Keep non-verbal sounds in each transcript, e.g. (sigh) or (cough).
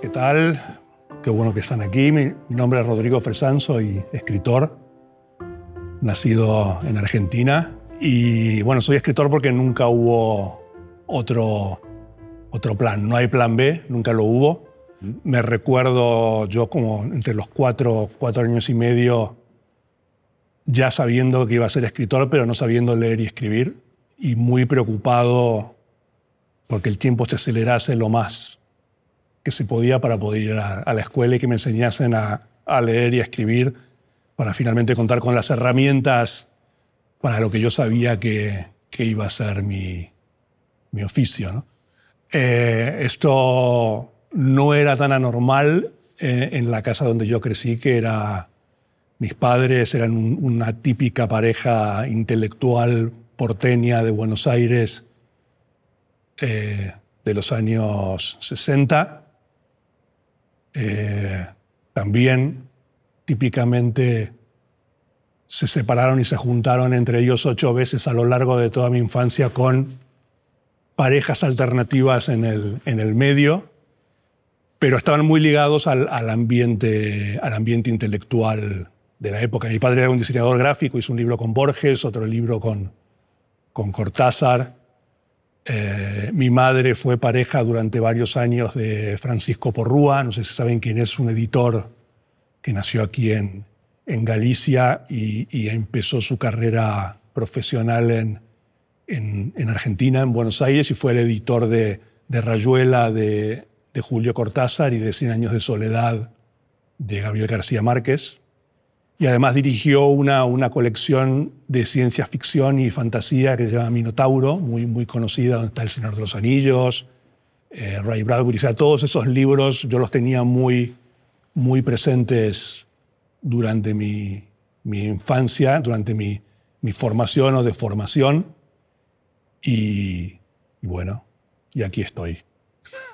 ¿qué tal? Qué bueno que están aquí. Mi nombre es Rodrigo Fresán, soy escritor, nacido en Argentina. Y bueno, soy escritor porque nunca hubo otro, otro plan. No hay plan B, nunca lo hubo. Mm. Me recuerdo yo como entre los cuatro, cuatro años y medio, ya sabiendo que iba a ser escritor, pero no sabiendo leer y escribir, y muy preocupado porque el tiempo se acelerase lo más que se podía para poder ir a, la escuela y que me enseñasen a, leer y a escribir para finalmente contar con las herramientas para lo que yo sabía que, que iba a ser mi, mi oficio. Eh, esto no era tan anormal eh, en, la casa donde yo crecí, que era mis padres eran una típica pareja intelectual porteña de Buenos Aires eh, de los años 60 eh, también típicamente se separaron y se juntaron entre ellos ocho veces a lo largo de toda mi infancia con parejas alternativas en el, medio, pero estaban muy ligados al, ambiente, al ambiente intelectual de la época. Mi padre era un diseñador gráfico, hizo un libro con Borges, otro libro con Cortázar, eh, mi madre fue pareja durante varios años de Francisco Porrúa, no sé si saben quién es, un editor que nació aquí en, Galicia y, empezó su carrera profesional en, Argentina, en Buenos Aires, y fue el editor de, Rayuela, de, de Julio Cortázar y de Cien Años de Soledad de Gabriel García Márquez y además dirigió una, una colección de ciencia ficción y fantasía que se llama Minotauro, muy, muy conocida, donde está El Señor de los Anillos, eh, Ray Bradbury. O sea, todos esos libros yo los tenía muy, muy presentes durante mi, infancia, durante mi, formación o deformación. Y, y bueno, y aquí estoy.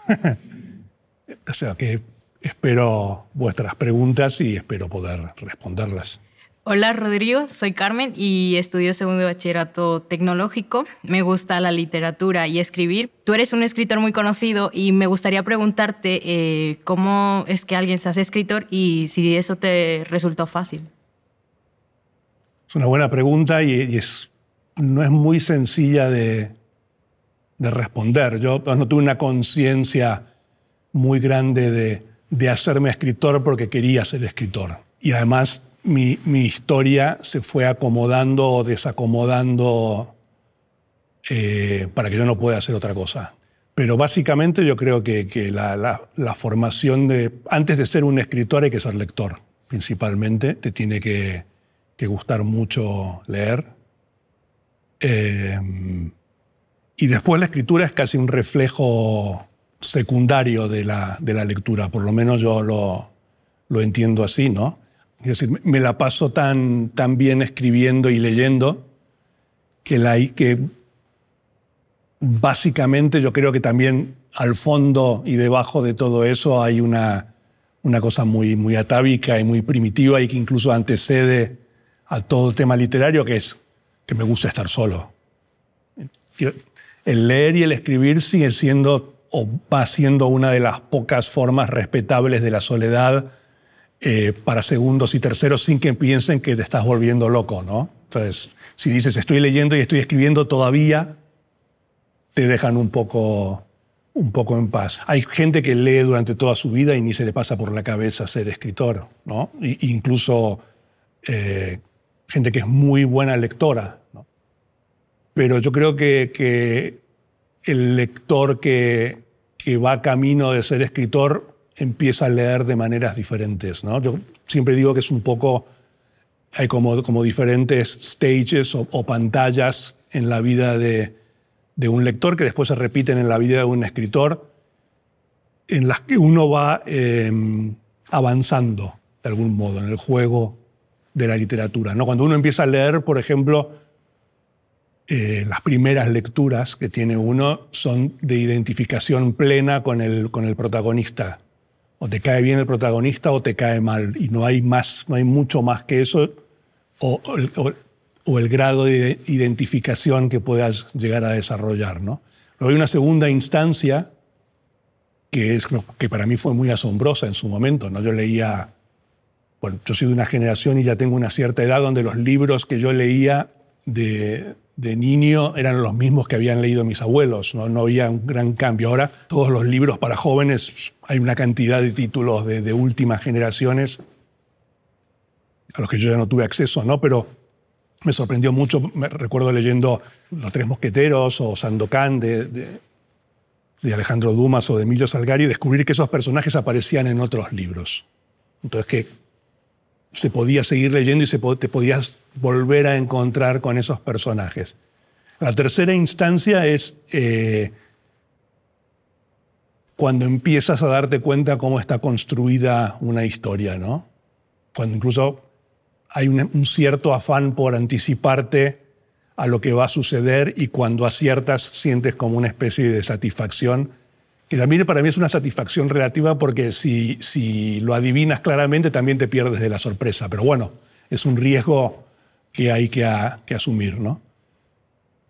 (laughs) o sea, que Espero vuestras preguntas y espero poder responderlas. Hola Rodrigo, soy Carmen y estudio segundo bachillerato tecnológico. Me gusta la literatura y escribir. Tú eres un escritor muy conocido y me gustaría preguntarte eh, cómo es que alguien se hace escritor y si eso te resultó fácil. Es una buena pregunta y, es, no es muy sencilla de responder. Yo no tuve una conciencia muy grande de de hacerme escritor porque quería ser escritor. Y además mi, historia se fue acomodando o desacomodando eh, para que yo no pueda hacer otra cosa. Pero básicamente yo creo que, la, formación de... Antes de ser un escritor hay que ser lector, principalmente. Te tiene que, gustar mucho leer. Eh, y después la escritura es casi un reflejo secundario de la, de la lectura, por lo menos yo lo, lo entiendo así, ¿no? decir, me la paso tan, tan bien escribiendo y leyendo que, la, que básicamente yo creo que también al fondo y debajo de todo eso hay una, una cosa muy, muy atávica y muy primitiva y que incluso antecede a todo el tema literario, que es que me gusta estar solo. el leer y el escribir sigue siendo o va siendo una de las pocas formas respetables de la soledad eh, para segundos y terceros sin que piensen que te estás volviendo loco, ¿no? Entonces, si dices estoy leyendo y estoy escribiendo todavía, te dejan un poco, un poco en paz. Hay gente que lee durante toda su vida y ni se le pasa por la cabeza ser escritor, ¿no? incluso eh, gente que es muy buena lectora, Pero yo creo que el lector que, va camino de ser escritor empieza a leer de maneras diferentes. ¿no? Yo siempre digo que es un poco, hay como, diferentes stages o, pantallas en la vida de, un lector que después se repiten en la vida de un escritor, en las que uno va em, avanzando de algún modo en el juego de la literatura. ¿no? Cuando uno empieza a leer, por ejemplo, eh, las primeras lecturas que tiene uno son de identificación plena con el, con el protagonista. O te cae bien el protagonista o te cae mal. Y no hay, más, no hay mucho más que eso. O, o el grado de identificación que puedas llegar a desarrollar. ¿no? Luego hay una segunda instancia que, es, que para mí fue muy asombrosa en su momento. ¿no? Yo leía, bueno, yo soy de una generación y ya tengo una cierta edad donde los libros que yo leía de, de niño eran los mismos que habían leído mis abuelos, ¿no? no había un gran cambio. Ahora todos los libros para jóvenes, hay una cantidad de títulos de, últimas generaciones a los que yo ya no tuve acceso, ¿no? pero me sorprendió mucho, me recuerdo leyendo Los Tres Mosqueteros o Sandokan de, Alejandro Dumas o de Emilio Salgari, descubrir que esos personajes aparecían en otros libros. Entonces que se podía seguir leyendo y se te podías volver a encontrar con esos personajes. La tercera instancia es eh, cuando empiezas a darte cuenta cómo está construida una historia, ¿no? Cuando incluso hay un cierto afán por anticiparte a lo que va a suceder y cuando aciertas sientes como una especie de satisfacción que también para mí es una satisfacción relativa porque si, si lo adivinas claramente también te pierdes de la sorpresa. Pero bueno, es un riesgo que hay que, asumir,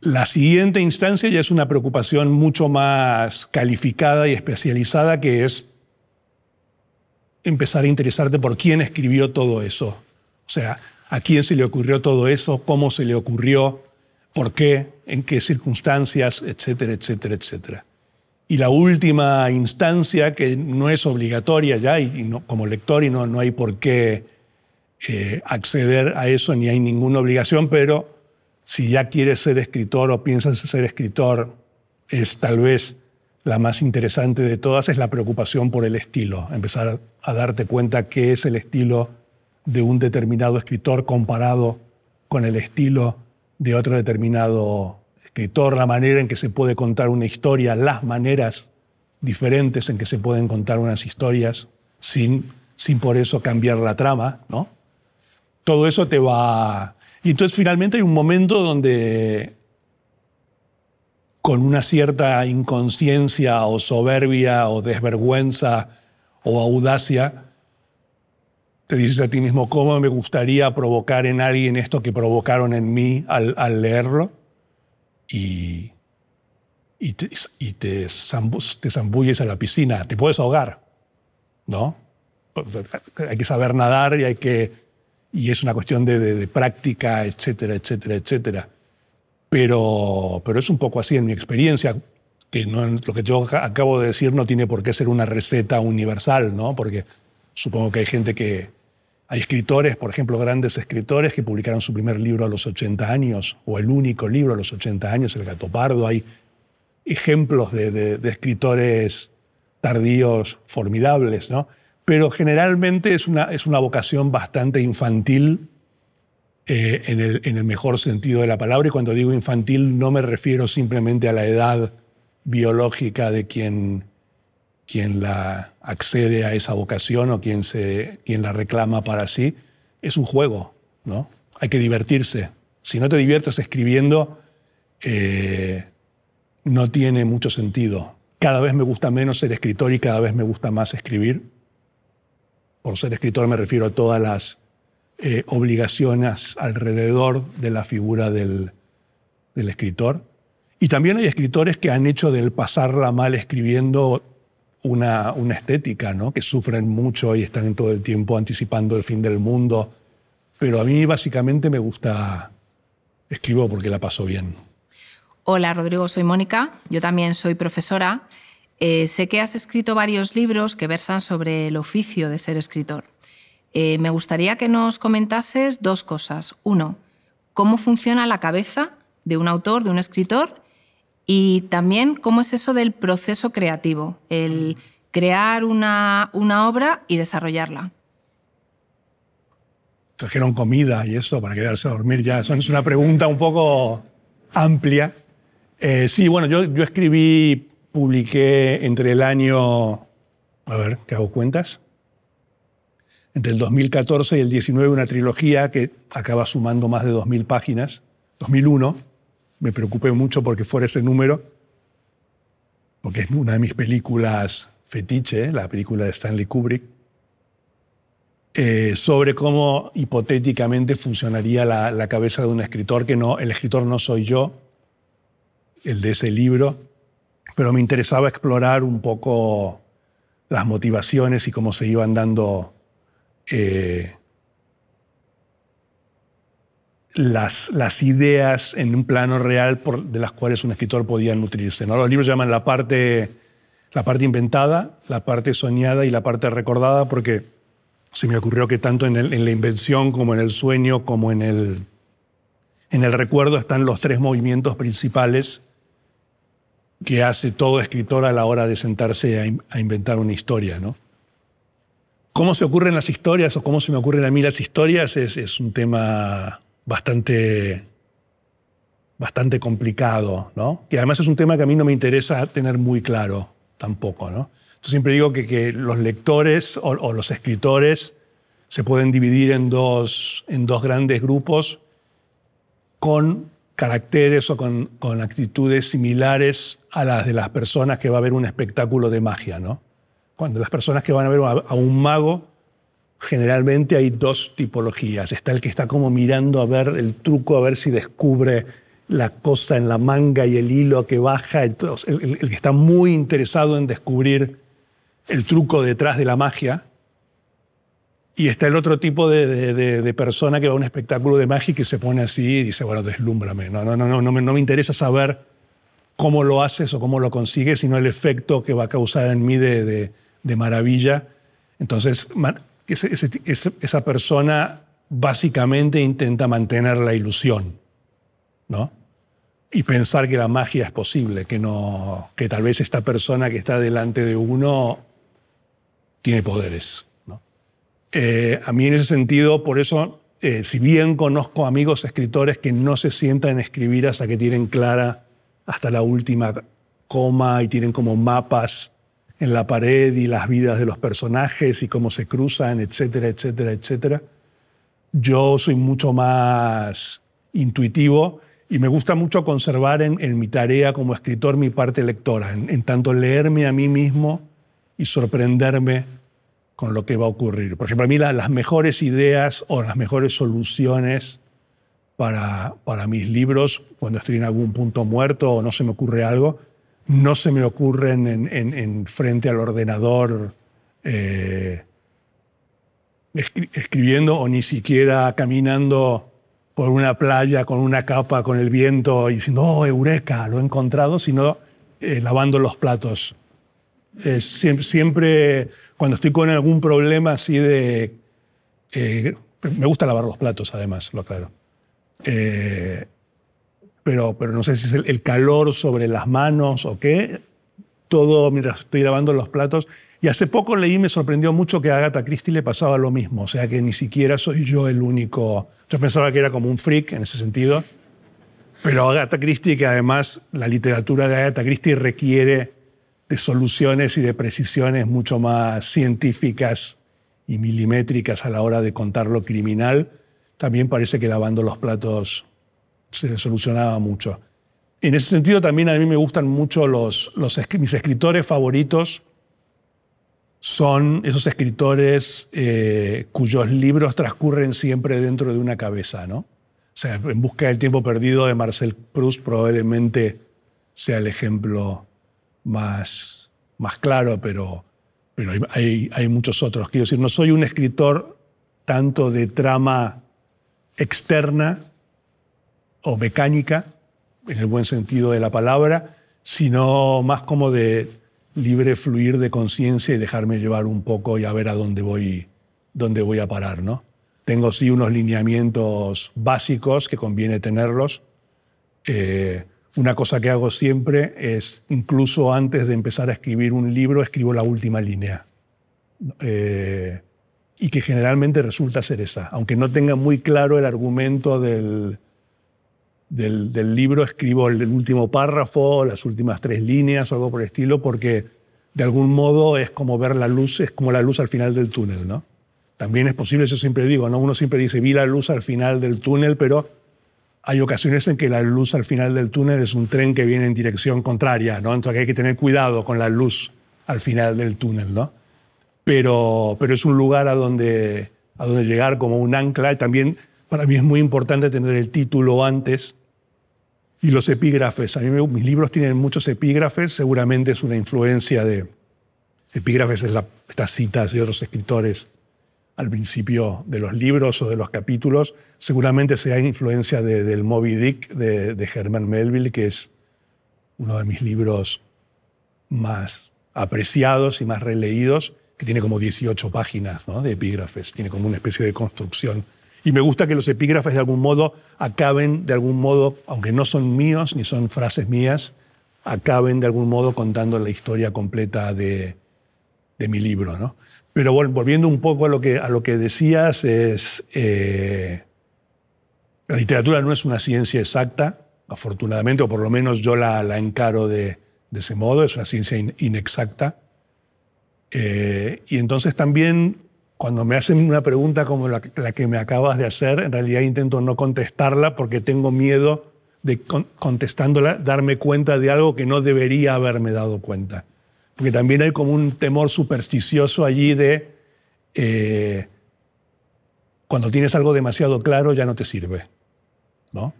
La siguiente instancia ya es una preocupación mucho más calificada y especializada que es empezar a interesarte por quién escribió todo eso. O sea, a quién se le ocurrió todo eso, cómo se le ocurrió, por qué, en qué circunstancias, etcétera, etcétera, etcétera. Y la última instancia, que no es obligatoria ya, y, como lector, y no, no hay por qué eh, acceder a eso, ni hay ninguna obligación, pero si ya quieres ser escritor o piensas ser escritor, es tal vez la más interesante de todas, es la preocupación por el estilo, empezar a darte cuenta qué es el estilo de un determinado escritor comparado con el estilo de otro determinado que toda la manera en que se puede contar una historia, las maneras diferentes en que se pueden contar unas historias sin, sin por eso cambiar la trama, ¿no? Todo eso te va... Y entonces finalmente hay un momento donde con una cierta inconsciencia o soberbia o desvergüenza o audacia, te dices a ti mismo, ¿cómo me gustaría provocar en alguien esto que provocaron en mí al leerlo? y, y, te, te, zambulles a la piscina, te puedes ahogar, ¿no? Hay que saber nadar y hay que y es una cuestión de, práctica, etcétera, etcétera, etcétera. Pero, pero es un poco así en mi experiencia, que no, lo que yo acabo de decir no tiene por qué ser una receta universal, ¿no? porque supongo que hay gente que, hay escritores, por ejemplo, grandes escritores que publicaron su primer libro a los 80 años o el único libro a los 80 años, El Gato Pardo. Hay ejemplos de, escritores tardíos formidables, ¿no? Pero generalmente es una, es una vocación bastante infantil eh, en, en el mejor sentido de la palabra. Y cuando digo infantil no me refiero simplemente a la edad biológica de quien quien la accede a esa vocación o quien, se, quien la reclama para sí, es un juego, ¿no? Hay que divertirse. Si no te diviertes escribiendo, eh, no tiene mucho sentido. Cada vez me gusta menos ser escritor y cada vez me gusta más escribir. Por ser escritor me refiero a todas las eh, obligaciones alrededor de la figura del, del escritor. Y también hay escritores que han hecho del pasarla mal escribiendo una, estética, que sufren mucho y están todo el tiempo anticipando el fin del mundo. Pero a mí básicamente me gusta, escribo porque la paso bien. Hola Rodrigo, soy Mónica, yo también soy profesora. Eh, sé que has escrito varios libros que versan sobre el oficio de ser escritor. Eh, me gustaría que nos comentases dos cosas. Uno, cómo funciona la cabeza de un autor, de un escritor, y también cómo es eso del proceso creativo, el mm. crear una, obra y desarrollarla. Trajeron comida y eso para quedarse a dormir ya. es una pregunta un poco amplia. Eh, sí, bueno, yo, yo escribí, publiqué entre el año a ver, ¿qué hago cuentas? Entre el 2014 y el 19 una trilogía que acaba sumando más de 2.000 páginas, 2001, me preocupé mucho porque fuera ese número, porque es una de mis películas fetiche, la película de Stanley Kubrick, eh, sobre cómo hipotéticamente funcionaría la, cabeza de un escritor, que no, el escritor no soy yo, el de ese libro, pero me interesaba explorar un poco las motivaciones y cómo se iban dando eh, las, ideas en un plano real de las cuales un escritor podía nutrirse. ¿no? Los libros llaman la parte, la parte inventada, la parte soñada y la parte recordada, porque se me ocurrió que tanto en, la invención como en el sueño, como en el, en el recuerdo, están los tres movimientos principales que hace todo escritor a la hora de sentarse a, inventar una historia. ¿no? ¿Cómo se ocurren las historias o cómo se me ocurren a mí las historias? es un tema bastante, bastante complicado, Que además es un tema que a mí no me interesa tener muy claro tampoco, Yo siempre digo que, los lectores o, los escritores se pueden dividir en dos, grandes grupos con caracteres o con, con, actitudes similares a las de las personas que va a ver un espectáculo de magia, ¿no? Cuando las personas que van a ver a un mago generalmente hay dos tipologías. Está el que está como mirando a ver el truco, a ver si descubre la cosa en la manga y el hilo que baja. el, que está muy interesado en descubrir el truco detrás de la magia. Y está el otro tipo de, de, persona que va a un espectáculo de magia y que se pone así y dice, bueno, deslúmbrame. No, no, no, no, no me, no me interesa saber cómo lo haces o cómo lo consigues, sino el efecto que va a causar en mí de maravilla. Entonces, que esa persona básicamente intenta mantener la ilusión, Y pensar que la magia es posible, que, no, que tal vez esta persona que está delante de uno tiene poderes. Eh, a mí en ese sentido, por eso, eh, si bien conozco amigos escritores que no se sientan a escribir hasta que tienen clara hasta la última coma y tienen como mapas en la pared y las vidas de los personajes y cómo se cruzan, etcétera, etcétera, etcétera. Yo soy mucho más intuitivo y me gusta mucho conservar en, mi tarea como escritor mi parte lectora, en, tanto leerme a mí mismo y sorprenderme con lo que va a ocurrir. Por ejemplo, a mí las mejores ideas o las mejores soluciones para, para mis libros, cuando estoy en algún punto muerto o no se me ocurre algo, no se me ocurren en, frente al ordenador eh, escribiendo o ni siquiera caminando por una playa con una capa, con el viento y diciendo, oh, eureka, lo he encontrado, sino eh, lavando los platos. siempre, siempre, cuando estoy con algún problema así de... Eh, me gusta lavar los platos, además, lo claro pero, no sé si es el, calor sobre las manos o qué, todo mientras estoy lavando los platos. Y hace poco leí, me sorprendió mucho que a Agatha Christie le pasaba lo mismo, o sea que ni siquiera soy yo el único. Yo pensaba que era como un freak en ese sentido, pero Agatha Christie, que además la literatura de Agatha Christie requiere de soluciones y de precisiones mucho más científicas y milimétricas a la hora de contar lo criminal, también parece que lavando los platos se solucionaba mucho. En ese sentido también a mí me gustan mucho los, los mis escritores favoritos son esos escritores eh, cuyos libros transcurren siempre dentro de una cabeza, ¿no? O sea, En busca del tiempo perdido de Marcel Proust probablemente sea el ejemplo más, más claro, pero, pero hay, hay muchos otros. Quiero decir, no soy un escritor tanto de trama externa o mecánica, en el buen sentido de la palabra, sino más como de libre fluir de conciencia y dejarme llevar un poco y a ver a dónde voy, dónde voy a parar. ¿no? Tengo sí unos lineamientos básicos que conviene tenerlos. Eh, una cosa que hago siempre es, incluso antes de empezar a escribir un libro, escribo la última línea. Eh, y que generalmente resulta ser esa, aunque no tenga muy claro el argumento del, del, libro escribo el, último párrafo, las últimas tres líneas o algo por el estilo, porque de algún modo es como ver la luz, es como la luz al final del túnel, ¿no? También es posible, yo siempre digo, ¿no? Uno siempre dice, vi la luz al final del túnel, pero hay ocasiones en que la luz al final del túnel es un tren que viene en dirección contraria, ¿no? Entonces hay que tener cuidado con la luz al final del túnel, ¿no? Pero, pero es un lugar a donde, a donde llegar como un ancla y también para mí es muy importante tener el título antes y los epígrafes. A mí mis libros tienen muchos epígrafes, seguramente es una influencia de... Epígrafes es estas citas de otros escritores al principio de los libros o de los capítulos, seguramente sea influencia del Moby Dick de, de Herman Melville, que es uno de mis libros más apreciados y más releídos, que tiene como 18 páginas de epígrafes, tiene como una especie de construcción y me gusta que los epígrafes de algún modo acaben, de algún modo, aunque no son míos ni son frases mías, acaben de algún modo contando la historia completa de, mi libro. ¿no? Pero volviendo un poco a lo que, a lo que decías, es, eh, la literatura no es una ciencia exacta, afortunadamente, o por lo menos yo la, encaro de, ese modo, es una ciencia inexacta. Eh, y entonces también cuando me hacen una pregunta como la, que me acabas de hacer, en realidad intento no contestarla porque tengo miedo de contestándola darme cuenta de algo que no debería haberme dado cuenta. Porque también hay como un temor supersticioso allí de eh, cuando tienes algo demasiado claro ya no te sirve. ¿no?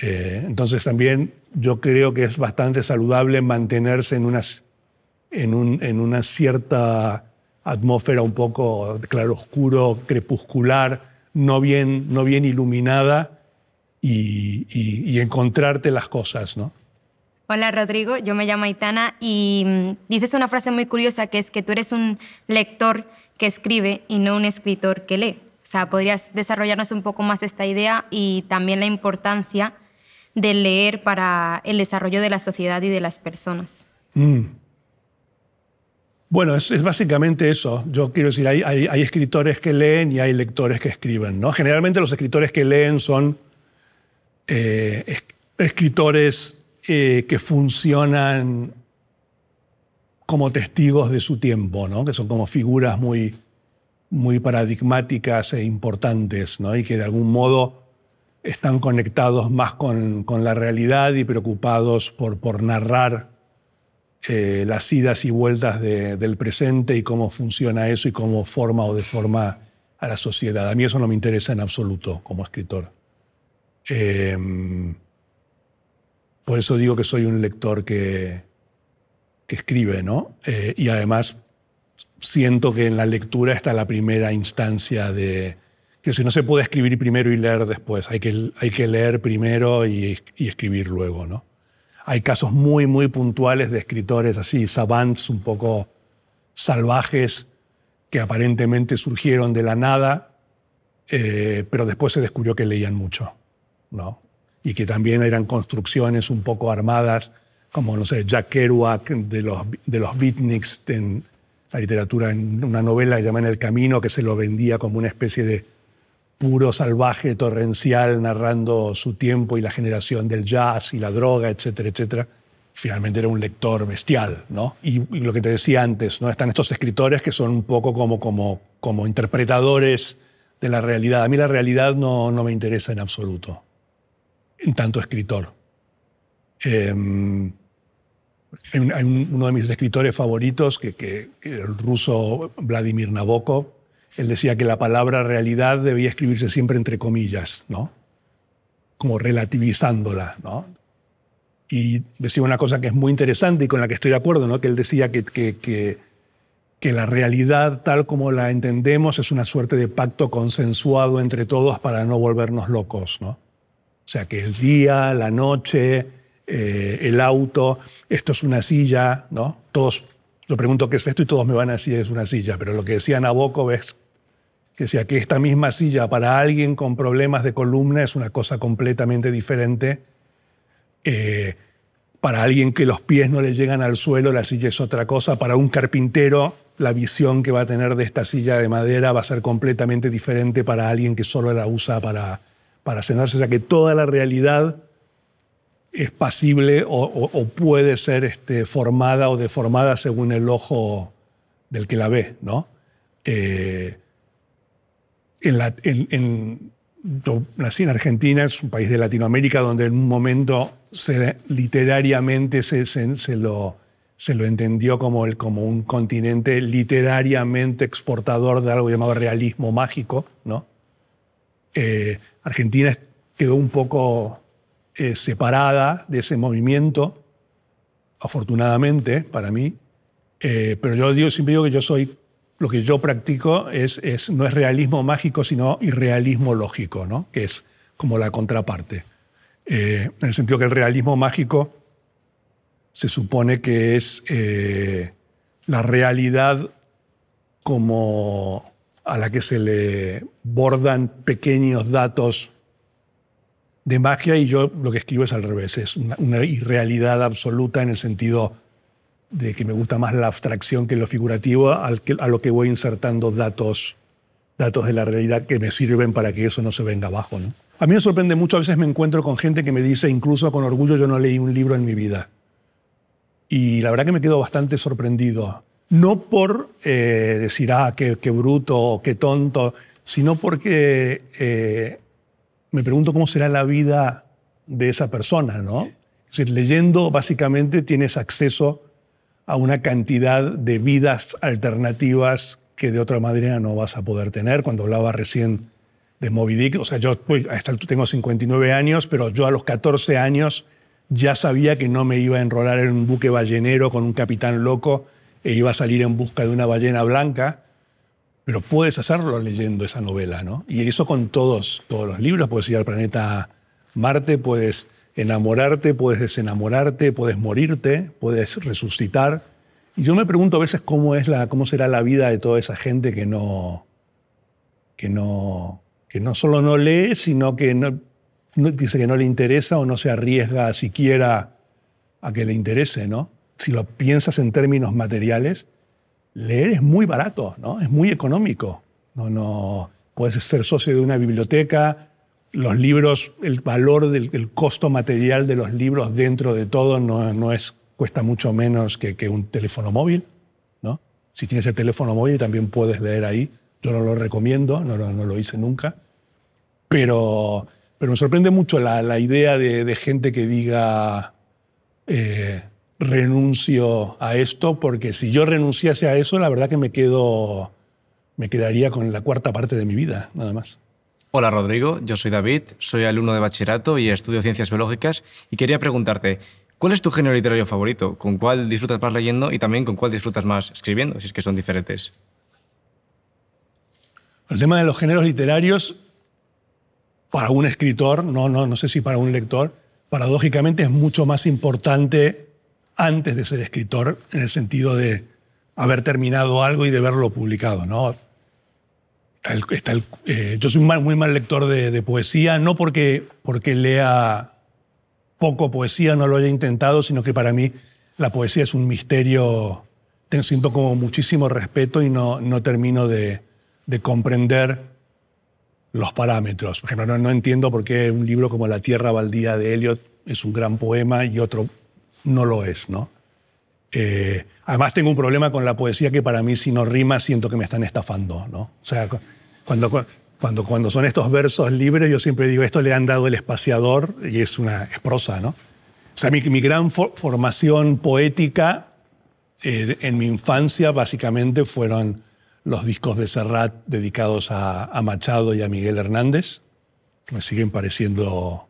Eh, entonces también yo creo que es bastante saludable mantenerse en, unas, en, en una cierta atmósfera un poco claroscuro, crepuscular, no bien, no bien iluminada y, y, encontrarte las cosas, ¿no? Hola Rodrigo, yo me llamo Aitana y mm, dices una frase muy curiosa que es que tú eres un lector que escribe y no un escritor que lee. O sea, podrías desarrollarnos un poco más esta idea y también la importancia de leer para el desarrollo de la sociedad y de las personas. Mm. Bueno, es, básicamente eso. Yo quiero decir, hay, escritores que leen y hay lectores que escriben. ¿no? Generalmente los escritores que leen son eh, escritores eh, que funcionan como testigos de su tiempo, ¿no? que son como figuras muy, muy paradigmáticas e importantes ¿no? y que de algún modo están conectados más con, la realidad y preocupados por narrar eh, las idas y vueltas del presente y cómo funciona eso y cómo forma o deforma a la sociedad. A mí eso no me interesa en absoluto como escritor. Em, por eso digo que soy un lector que, que escribe, ¿no? Eh, y además siento que en la lectura está la primera instancia de... Que si no se puede escribir primero y leer después, hay que, hay que leer primero y, y escribir luego, ¿no? Hay casos muy, muy puntuales de escritores así, savants un poco salvajes, que aparentemente surgieron de la nada, eh, pero después se descubrió que leían mucho, ¿no? Y que también eran construcciones un poco armadas, como, no sé, Jack Kerouac de los, de los beatniks en la literatura, en una novela llamada El Camino, que se lo vendía como una especie de puro, salvaje, torrencial, narrando su tiempo y la generación del jazz y la droga, etcétera, etcétera. Finalmente era un lector bestial, Y, lo que te decía antes, ¿no? Están estos escritores que son un poco como, como, como interpretadores de la realidad. A mí la realidad no, no me interesa en absoluto, en tanto escritor. Em, hay, uno de mis escritores favoritos, que el ruso Vladimir Nabokov, él decía que la palabra realidad debía escribirse siempre entre comillas, ¿no? Como relativizándola, ¿no? Y decía una cosa que es muy interesante y con la que estoy de acuerdo, ¿no? Que él decía que, que, la realidad tal como la entendemos es una suerte de pacto consensuado entre todos para no volvernos locos, ¿no? O sea, que el día, la noche, eh, el auto, esto es una silla, ¿no? Todos, yo pregunto qué es esto y todos me van a decir es una silla, pero lo que decía Nabokov es que sea, que esta misma silla para alguien con problemas de columna es una cosa completamente diferente, eh, para alguien que los pies no le llegan al suelo la silla es otra cosa, para un carpintero la visión que va a tener de esta silla de madera va a ser completamente diferente para alguien que solo la usa para, para cenarse, o sea que toda la realidad es pasible o, puede ser este, formada o deformada según el ojo del que la ve, ¿no? Eh, en la, en, Argentina, es un país de Latinoamérica donde en un momento se, literariamente se, se, lo, se lo entendió como, el, como un continente literariamente exportador de algo llamado realismo mágico. ¿no? Eh, Argentina quedó un poco eh, separada de ese movimiento, afortunadamente para mí, eh, pero yo digo, siempre digo que yo soy lo que yo practico es, no es realismo mágico, sino irrealismo lógico, ¿no? que es como la contraparte. Eh, en el sentido que el realismo mágico se supone que es eh, la realidad como a la que se le bordan pequeños datos de magia y yo lo que escribo es al revés, es una irrealidad absoluta en el sentido de que me gusta más la abstracción que lo figurativo, a lo que voy insertando datos, datos de la realidad que me sirven para que eso no se venga abajo. A mí me sorprende mucho, a veces me encuentro con gente que me dice, incluso con orgullo, yo no leí un libro en mi vida. Y la verdad que me quedo bastante sorprendido. No por eh, decir, ah, qué, bruto o qué tonto, sino porque eh, me pregunto cómo será la vida de esa persona, ¿no? Es decir, leyendo básicamente tienes acceso a una cantidad de vidas alternativas que de otra manera no vas a poder tener. Cuando hablaba recién de Moby Dick, o sea, yo tengo 59 años, pero yo a los 14 años ya sabía que no me iba a enrolar en un buque ballenero con un capitán loco e iba a salir en busca de una ballena blanca, pero puedes hacerlo leyendo esa novela, ¿no? Y eso con todos, todos los libros, puedes ir al planeta Marte, puedes enamorarte, puedes desenamorarte, puedes morirte, puedes resucitar. Y yo me pregunto a veces cómo, es la, cómo será la vida de toda esa gente que no, que no, que no solo no lee, sino que no, dice que no le interesa o no se arriesga siquiera a que le interese, ¿no? Si lo piensas en términos materiales, leer es muy barato, ¿no? Es muy económico. No, no, puedes ser socio de una biblioteca, los libros, el valor del el costo material de los libros dentro de todo no, no es, cuesta mucho menos que, que, un teléfono móvil. ¿no? Si tienes el teléfono móvil también puedes leer ahí. Yo no lo recomiendo, no, no, lo hice nunca. Pero, pero me sorprende mucho la, la idea de, de, gente que diga eh, renuncio a esto, porque si yo renunciase a eso, la verdad que me quedo me quedaría con la cuarta parte de mi vida, nada más. Hola Rodrigo, yo soy David, soy alumno de bachillerato y estudio ciencias biológicas y quería preguntarte, ¿cuál es tu género literario favorito? ¿Con cuál disfrutas más leyendo y también con cuál disfrutas más escribiendo, si es que son diferentes? El tema de los géneros literarios, para un escritor, no, no, no sé si para un lector, paradójicamente es mucho más importante antes de ser escritor, en el sentido de haber terminado algo y de verlo publicado. ¿no? Eh, yo soy muy mal lector de, poesía, no porque, porque lea poco poesía, no lo haya intentado, sino que para mí la poesía es un misterio, te siento como muchísimo respeto y no, no termino de, comprender los parámetros. Por ejemplo, no, entiendo por qué un libro como La Tierra Baldía de Eliot es un gran poema y otro no lo es, ¿no? Eh, Además tengo un problema con la poesía que para mí si no rima siento que me están estafando, ¿no? O sea, cuando, cuando, cuando son estos versos libres yo siempre digo, esto le han dado el espaciador y es una prosa, ¿no? O sea, mi, mi gran formación poética eh, en mi infancia básicamente fueron los discos de Serrat dedicados a, a Machado y a Miguel Hernández, que me siguen pareciendo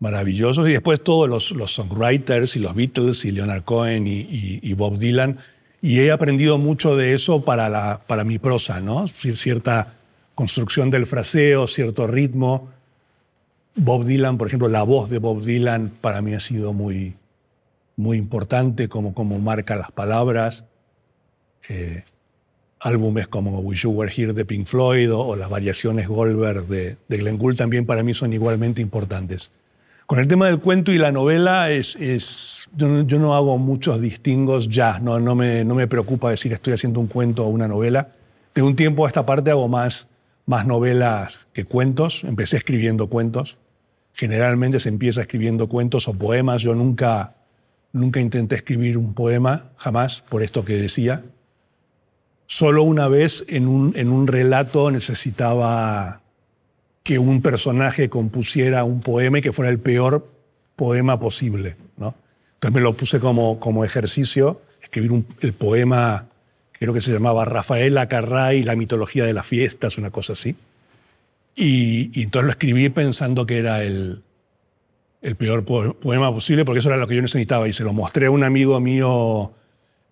maravillosos. Y después todos los, los songwriters y los Beatles y Leonard Cohen y, y, Bob Dylan. Y he aprendido mucho de eso para, la, para mi prosa, ¿no? Cierta construcción del fraseo, cierto ritmo. Bob Dylan, por ejemplo, la voz de Bob Dylan para mí ha sido muy, muy importante, como, como marca las palabras. Eh, álbumes como Wish You Were Here de Pink Floyd o, las variaciones Goldberg de, de Glenn Gould también para mí son igualmente importantes. Con el tema del cuento y la novela, es, es yo, no, hago muchos distingos ya. No, no, me, no me preocupa decir estoy haciendo un cuento o una novela. De un tiempo a esta parte hago más, más novelas que cuentos. Empecé escribiendo cuentos. Generalmente se empieza escribiendo cuentos o poemas. Yo nunca, nunca intenté escribir un poema, jamás, por esto que decía. Solo una vez en un relato necesitaba que un personaje compusiera un poema y que fuera el peor poema posible. ¿no? Entonces me lo puse como, como ejercicio, escribir el poema, creo que se llamaba Rafaela y la mitología de las fiestas, una cosa así. Y, entonces lo escribí pensando que era el, peor poema posible, porque eso era lo que yo necesitaba. Y se lo mostré a un amigo mío,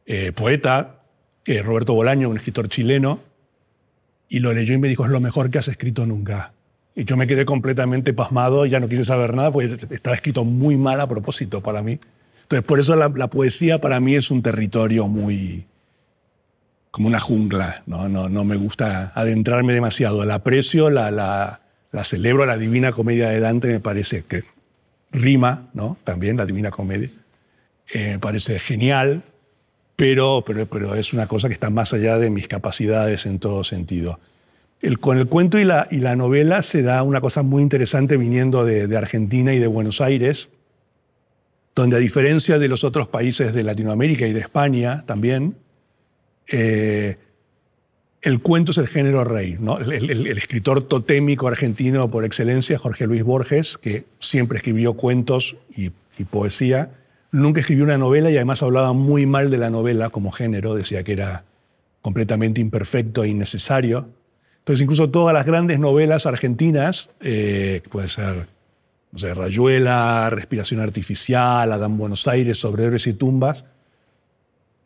eh, poeta, Roberto Bolaño, un escritor chileno, y lo leyó y me dijo, es lo mejor que has escrito nunca. Y yo me quedé completamente pasmado, ya no quise saber nada, porque estaba escrito muy mal a propósito para mí. Entonces, por eso la, poesía para mí es un territorio muy. como una jungla, ¿no? No, no me gusta adentrarme demasiado. La aprecio, la, la, la celebro, la Divina Comedia de Dante me parece que rima, ¿no? También la Divina Comedia. Eh, me parece genial, pero, pero, pero es una cosa que está más allá de mis capacidades en todo sentido con el cuento y la, novela se da una cosa muy interesante viniendo de, Argentina y de Buenos Aires, donde a diferencia de los otros países de Latinoamérica y de España también, eh, el cuento es el género rey. El, escritor totémico argentino por excelencia, Jorge Luis Borges, que siempre escribió cuentos y poesía, nunca escribió una novela y además hablaba muy mal de la novela como género, decía que era completamente imperfecto e innecesario. Entonces, incluso todas las grandes novelas argentinas, eh, puede ser no sé, Rayuela, Respiración Artificial, Adán Buenos Aires, Sobre Héroes y Tumbas,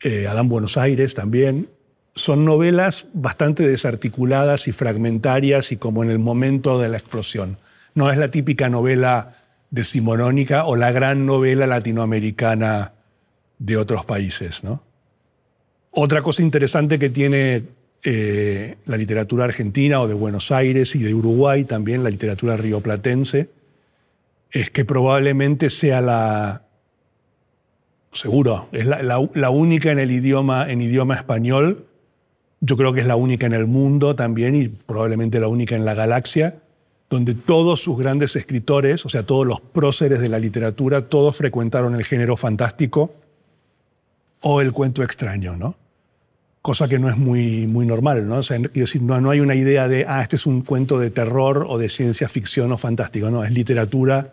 eh, Adán Buenos Aires también, son novelas bastante desarticuladas y fragmentarias y como en el momento de la explosión. No es la típica novela de decimonónica o la gran novela latinoamericana de otros países. ¿no? Otra cosa interesante que tiene eh, la literatura argentina o de Buenos Aires y de Uruguay, también la literatura rioplatense, es que probablemente sea la, seguro, es la, única en el idioma, en idioma español, yo creo que es la única en el mundo también y probablemente la única en la galaxia, donde todos sus grandes escritores, o sea, todos los próceres de la literatura, todos frecuentaron el género fantástico o el cuento extraño, ¿no? cosa que no es muy, muy normal, ¿no? decir, no, hay una idea de, ah, este es un cuento de terror o de ciencia ficción o fantástico, no, es literatura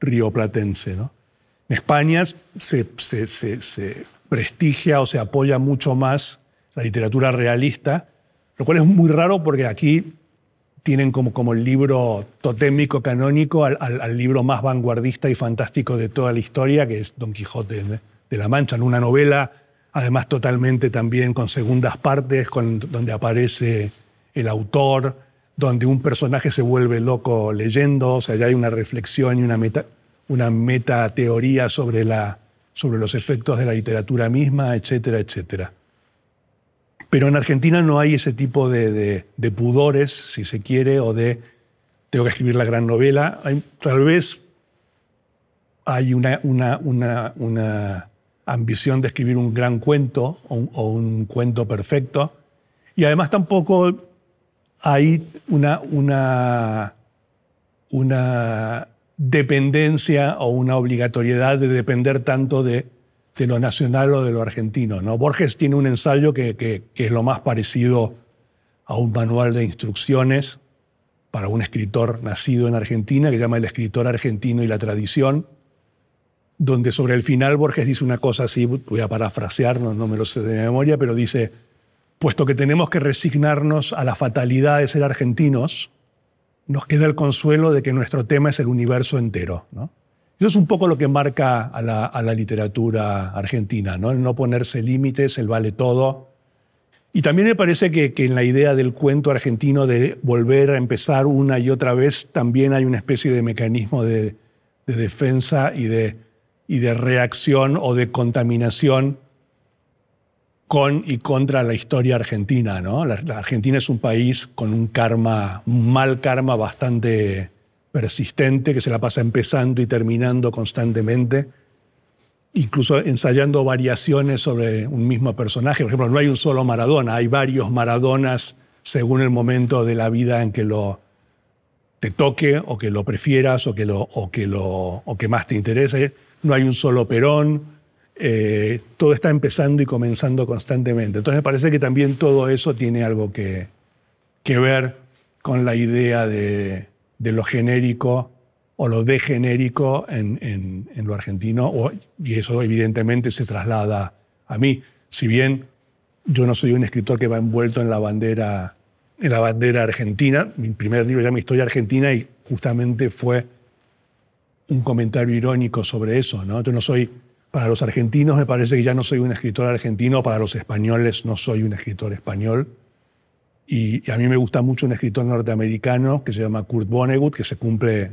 rioplatense, ¿no? En España se, se, se, se prestigia o se apoya mucho más la literatura realista, lo cual es muy raro porque aquí tienen como, como el libro totémico canónico al, al, libro más vanguardista y fantástico de toda la historia, que es Don Quijote de, de la Mancha, en una novela además totalmente también con segundas partes, con, donde aparece el autor, donde un personaje se vuelve loco leyendo, o sea, ya hay una reflexión y una meta, una metateoría sobre, la, sobre los efectos de la literatura misma, etcétera, etcétera. Pero en Argentina no hay ese tipo de, pudores, si se quiere, o de tengo que escribir la gran novela. Hay, tal vez hay una, una, una, una ambición de escribir un gran cuento o un, cuento perfecto. Y además tampoco hay una, dependencia o una obligatoriedad de depender tanto de, lo nacional o de lo argentino. ¿no? Borges tiene un ensayo que, que es lo más parecido a un manual de instrucciones para un escritor nacido en Argentina, que llama El escritor argentino y la tradición, donde sobre el final Borges dice una cosa así, voy a parafrasear, no, me lo sé de memoria, pero dice, puesto que tenemos que resignarnos a la fatalidad de ser argentinos, nos queda el consuelo de que nuestro tema es el universo entero. ¿no? Eso es un poco lo que marca a la, literatura argentina, ¿no? el no ponerse límites, el vale todo. Y también me parece que, en la idea del cuento argentino de volver a empezar una y otra vez, también hay una especie de mecanismo de, de defensa y de y de reacción o de contaminación con y contra la historia argentina. ¿no? La, Argentina es un país con un karma, un mal karma bastante persistente, que se la pasa empezando y terminando constantemente, incluso ensayando variaciones sobre un mismo personaje. Por ejemplo, no hay un solo Maradona, hay varios Maradonas según el momento de la vida en que lo te toque o que lo prefieras o que, lo, o que, lo, o que más te interese no hay un solo Perón, eh, todo está empezando y comenzando constantemente. Entonces me parece que también todo eso tiene algo que, que ver con la idea de, lo genérico o lo degenérico en, en, lo argentino, y eso evidentemente se traslada a mí. Si bien yo no soy un escritor que va envuelto en la bandera, en la bandera argentina, mi primer libro se llama Historia Argentina y justamente fue un comentario irónico sobre eso, ¿no? Yo no soy, para los argentinos me parece que ya no soy un escritor argentino, para los españoles no soy un escritor español. Y, a mí me gusta mucho un escritor norteamericano que se llama Kurt Vonnegut, que se cumple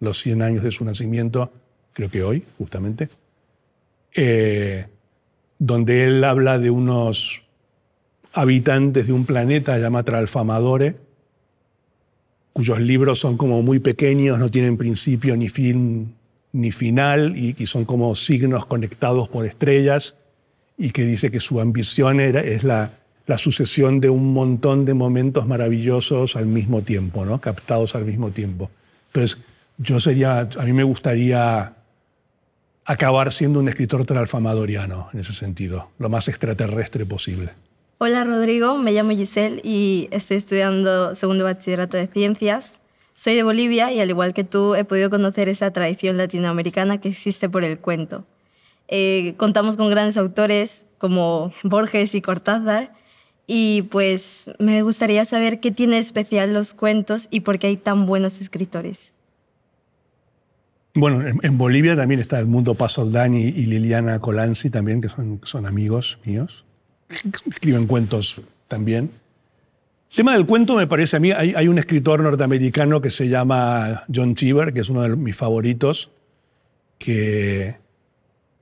los 100 años de su nacimiento, creo que hoy, justamente, eh, donde él habla de unos habitantes de un planeta llamado Tralfamadore, cuyos libros son como muy pequeños, no tienen principio ni fin ni final y, que son como signos conectados por estrellas y que dice que su ambición era, es la, sucesión de un montón de momentos maravillosos al mismo tiempo, ¿no? captados al mismo tiempo. Entonces, yo sería, a mí me gustaría acabar siendo un escritor transfamadoriano en ese sentido, lo más extraterrestre posible. Hola Rodrigo, me llamo Giselle y estoy estudiando segundo bachillerato de ciencias. Soy de Bolivia y al igual que tú he podido conocer esa tradición latinoamericana que existe por el cuento. Eh, contamos con grandes autores como Borges y Cortázar y pues me gustaría saber qué tiene especial los cuentos y por qué hay tan buenos escritores. Bueno, en, Bolivia también está Edmundo mundo Pasoldán y Liliana Colanzi también, que son, son amigos míos escriben cuentos también. El tema del cuento me parece a mí, hay, un escritor norteamericano que se llama John Cheever, que es uno de mis favoritos, que,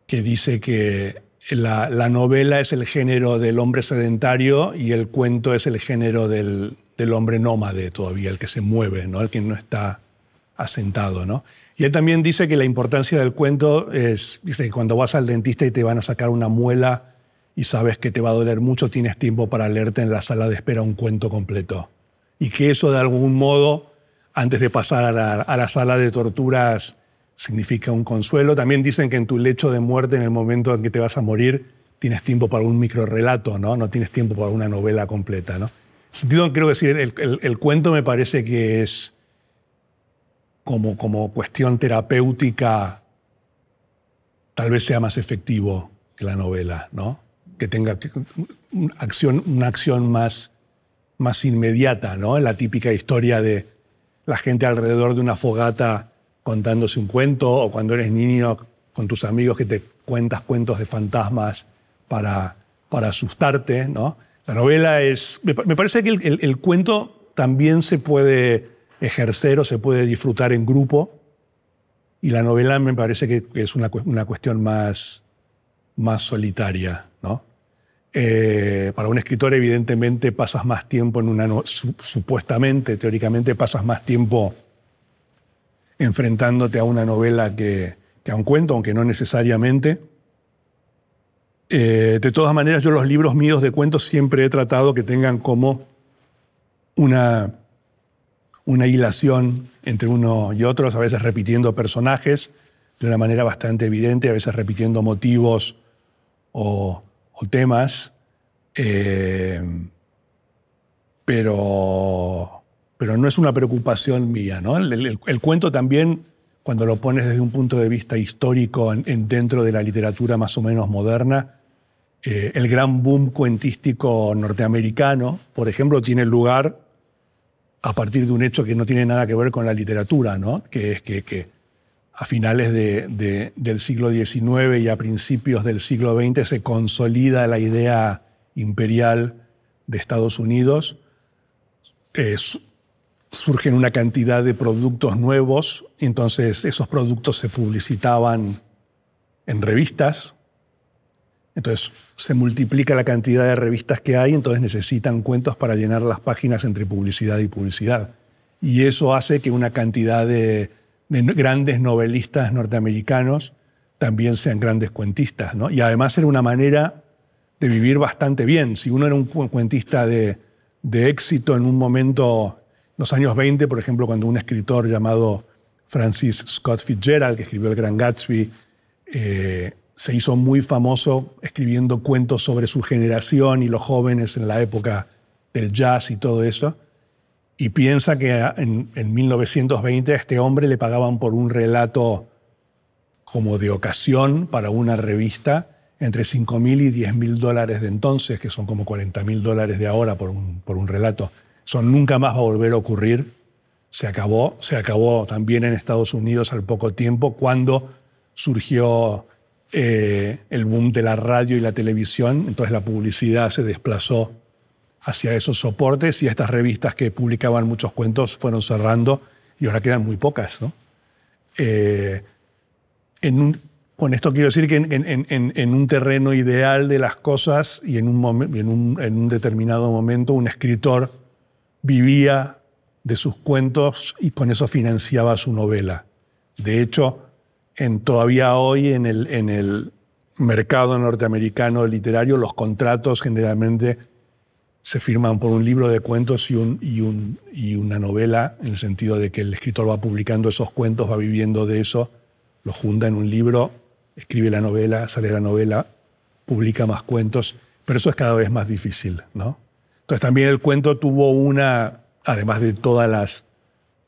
que dice que la, novela es el género del hombre sedentario y el cuento es el género del, hombre nómade todavía, el que se mueve, ¿no? el que no está asentado. Y él también dice que la importancia del cuento es, dice que cuando vas al dentista y te van a sacar una muela, y sabes que te va a doler mucho, tienes tiempo para leerte en la sala de espera un cuento completo. Y que eso de algún modo, antes de pasar a la, a la sala de torturas, significa un consuelo. También dicen que en tu lecho de muerte, en el momento en que te vas a morir, tienes tiempo para un relato, ¿no? No tienes tiempo para una novela completa, ¿no? sentido creo que sí, el, el, el, cuento me parece que es como, como cuestión terapéutica, tal vez sea más efectivo que la novela, ¿no? que tenga una acción, más, más inmediata, ¿no? La típica historia de la gente alrededor de una fogata contándose un cuento o cuando eres niño con tus amigos que te cuentas cuentos de fantasmas para, asustarte, ¿no? La novela es... Me parece que el, cuento también se puede ejercer o se puede disfrutar en grupo y la novela me parece que es una, una cuestión más, más solitaria. Eh, para un escritor, evidentemente, pasas más tiempo en una. supuestamente, teóricamente, pasas más tiempo enfrentándote a una novela que, a un cuento, aunque no necesariamente. Eh, de todas maneras, yo los libros míos de cuentos siempre he tratado que tengan como una, una hilación entre uno y otro, a veces repitiendo personajes de una manera bastante evidente, a veces repitiendo motivos o o temas, eh, pero, pero no es una preocupación mía. ¿no? El, cuento también, cuando lo pones desde un punto de vista histórico dentro de la literatura más o menos moderna, eh, el gran boom cuentístico norteamericano, por ejemplo, tiene lugar a partir de un hecho que no tiene nada que ver con la literatura, ¿no? que es que a finales del siglo XIX y a principios del siglo XX se consolida la idea imperial de Estados Unidos. Eh, surgen una cantidad de productos nuevos, entonces esos productos se publicitaban en revistas, entonces se multiplica la cantidad de revistas que hay, entonces necesitan cuentos para llenar las páginas entre publicidad y publicidad. Y eso hace que una cantidad de grandes novelistas norteamericanos también sean grandes cuentistas. Y además era una manera de vivir bastante bien. Si uno era un cuentista de, éxito en un momento, en los años 20, por ejemplo, cuando un escritor llamado Francis Scott Fitzgerald, que escribió El Gran Gatsby, eh, se hizo muy famoso escribiendo cuentos sobre su generación y los jóvenes en la época del jazz y todo eso y piensa que en, 1920 a este hombre le pagaban por un relato como de ocasión para una revista entre 5.000 y 10.000 dólares de entonces, que son como 40.000 dólares de ahora por un, relato. Eso nunca más va a volver a ocurrir. Se acabó, se acabó también en Estados Unidos al poco tiempo, cuando surgió eh, el boom de la radio y la televisión, entonces la publicidad se desplazó hacia esos soportes y estas revistas que publicaban muchos cuentos fueron cerrando y ahora quedan muy pocas. Eh, con esto quiero decir que en, un terreno ideal de las cosas y en un, determinado momento un escritor vivía de sus cuentos y con eso financiaba su novela. De hecho, en, todavía hoy en el mercado norteamericano literario los contratos generalmente se firman por un libro de cuentos y, una novela, en el sentido de que el escritor va publicando esos cuentos, va viviendo de eso, lo junta en un libro, escribe la novela, sale la novela, publica más cuentos, pero eso es cada vez más difícil, ¿no? Entonces también el cuento tuvo una, además de todas las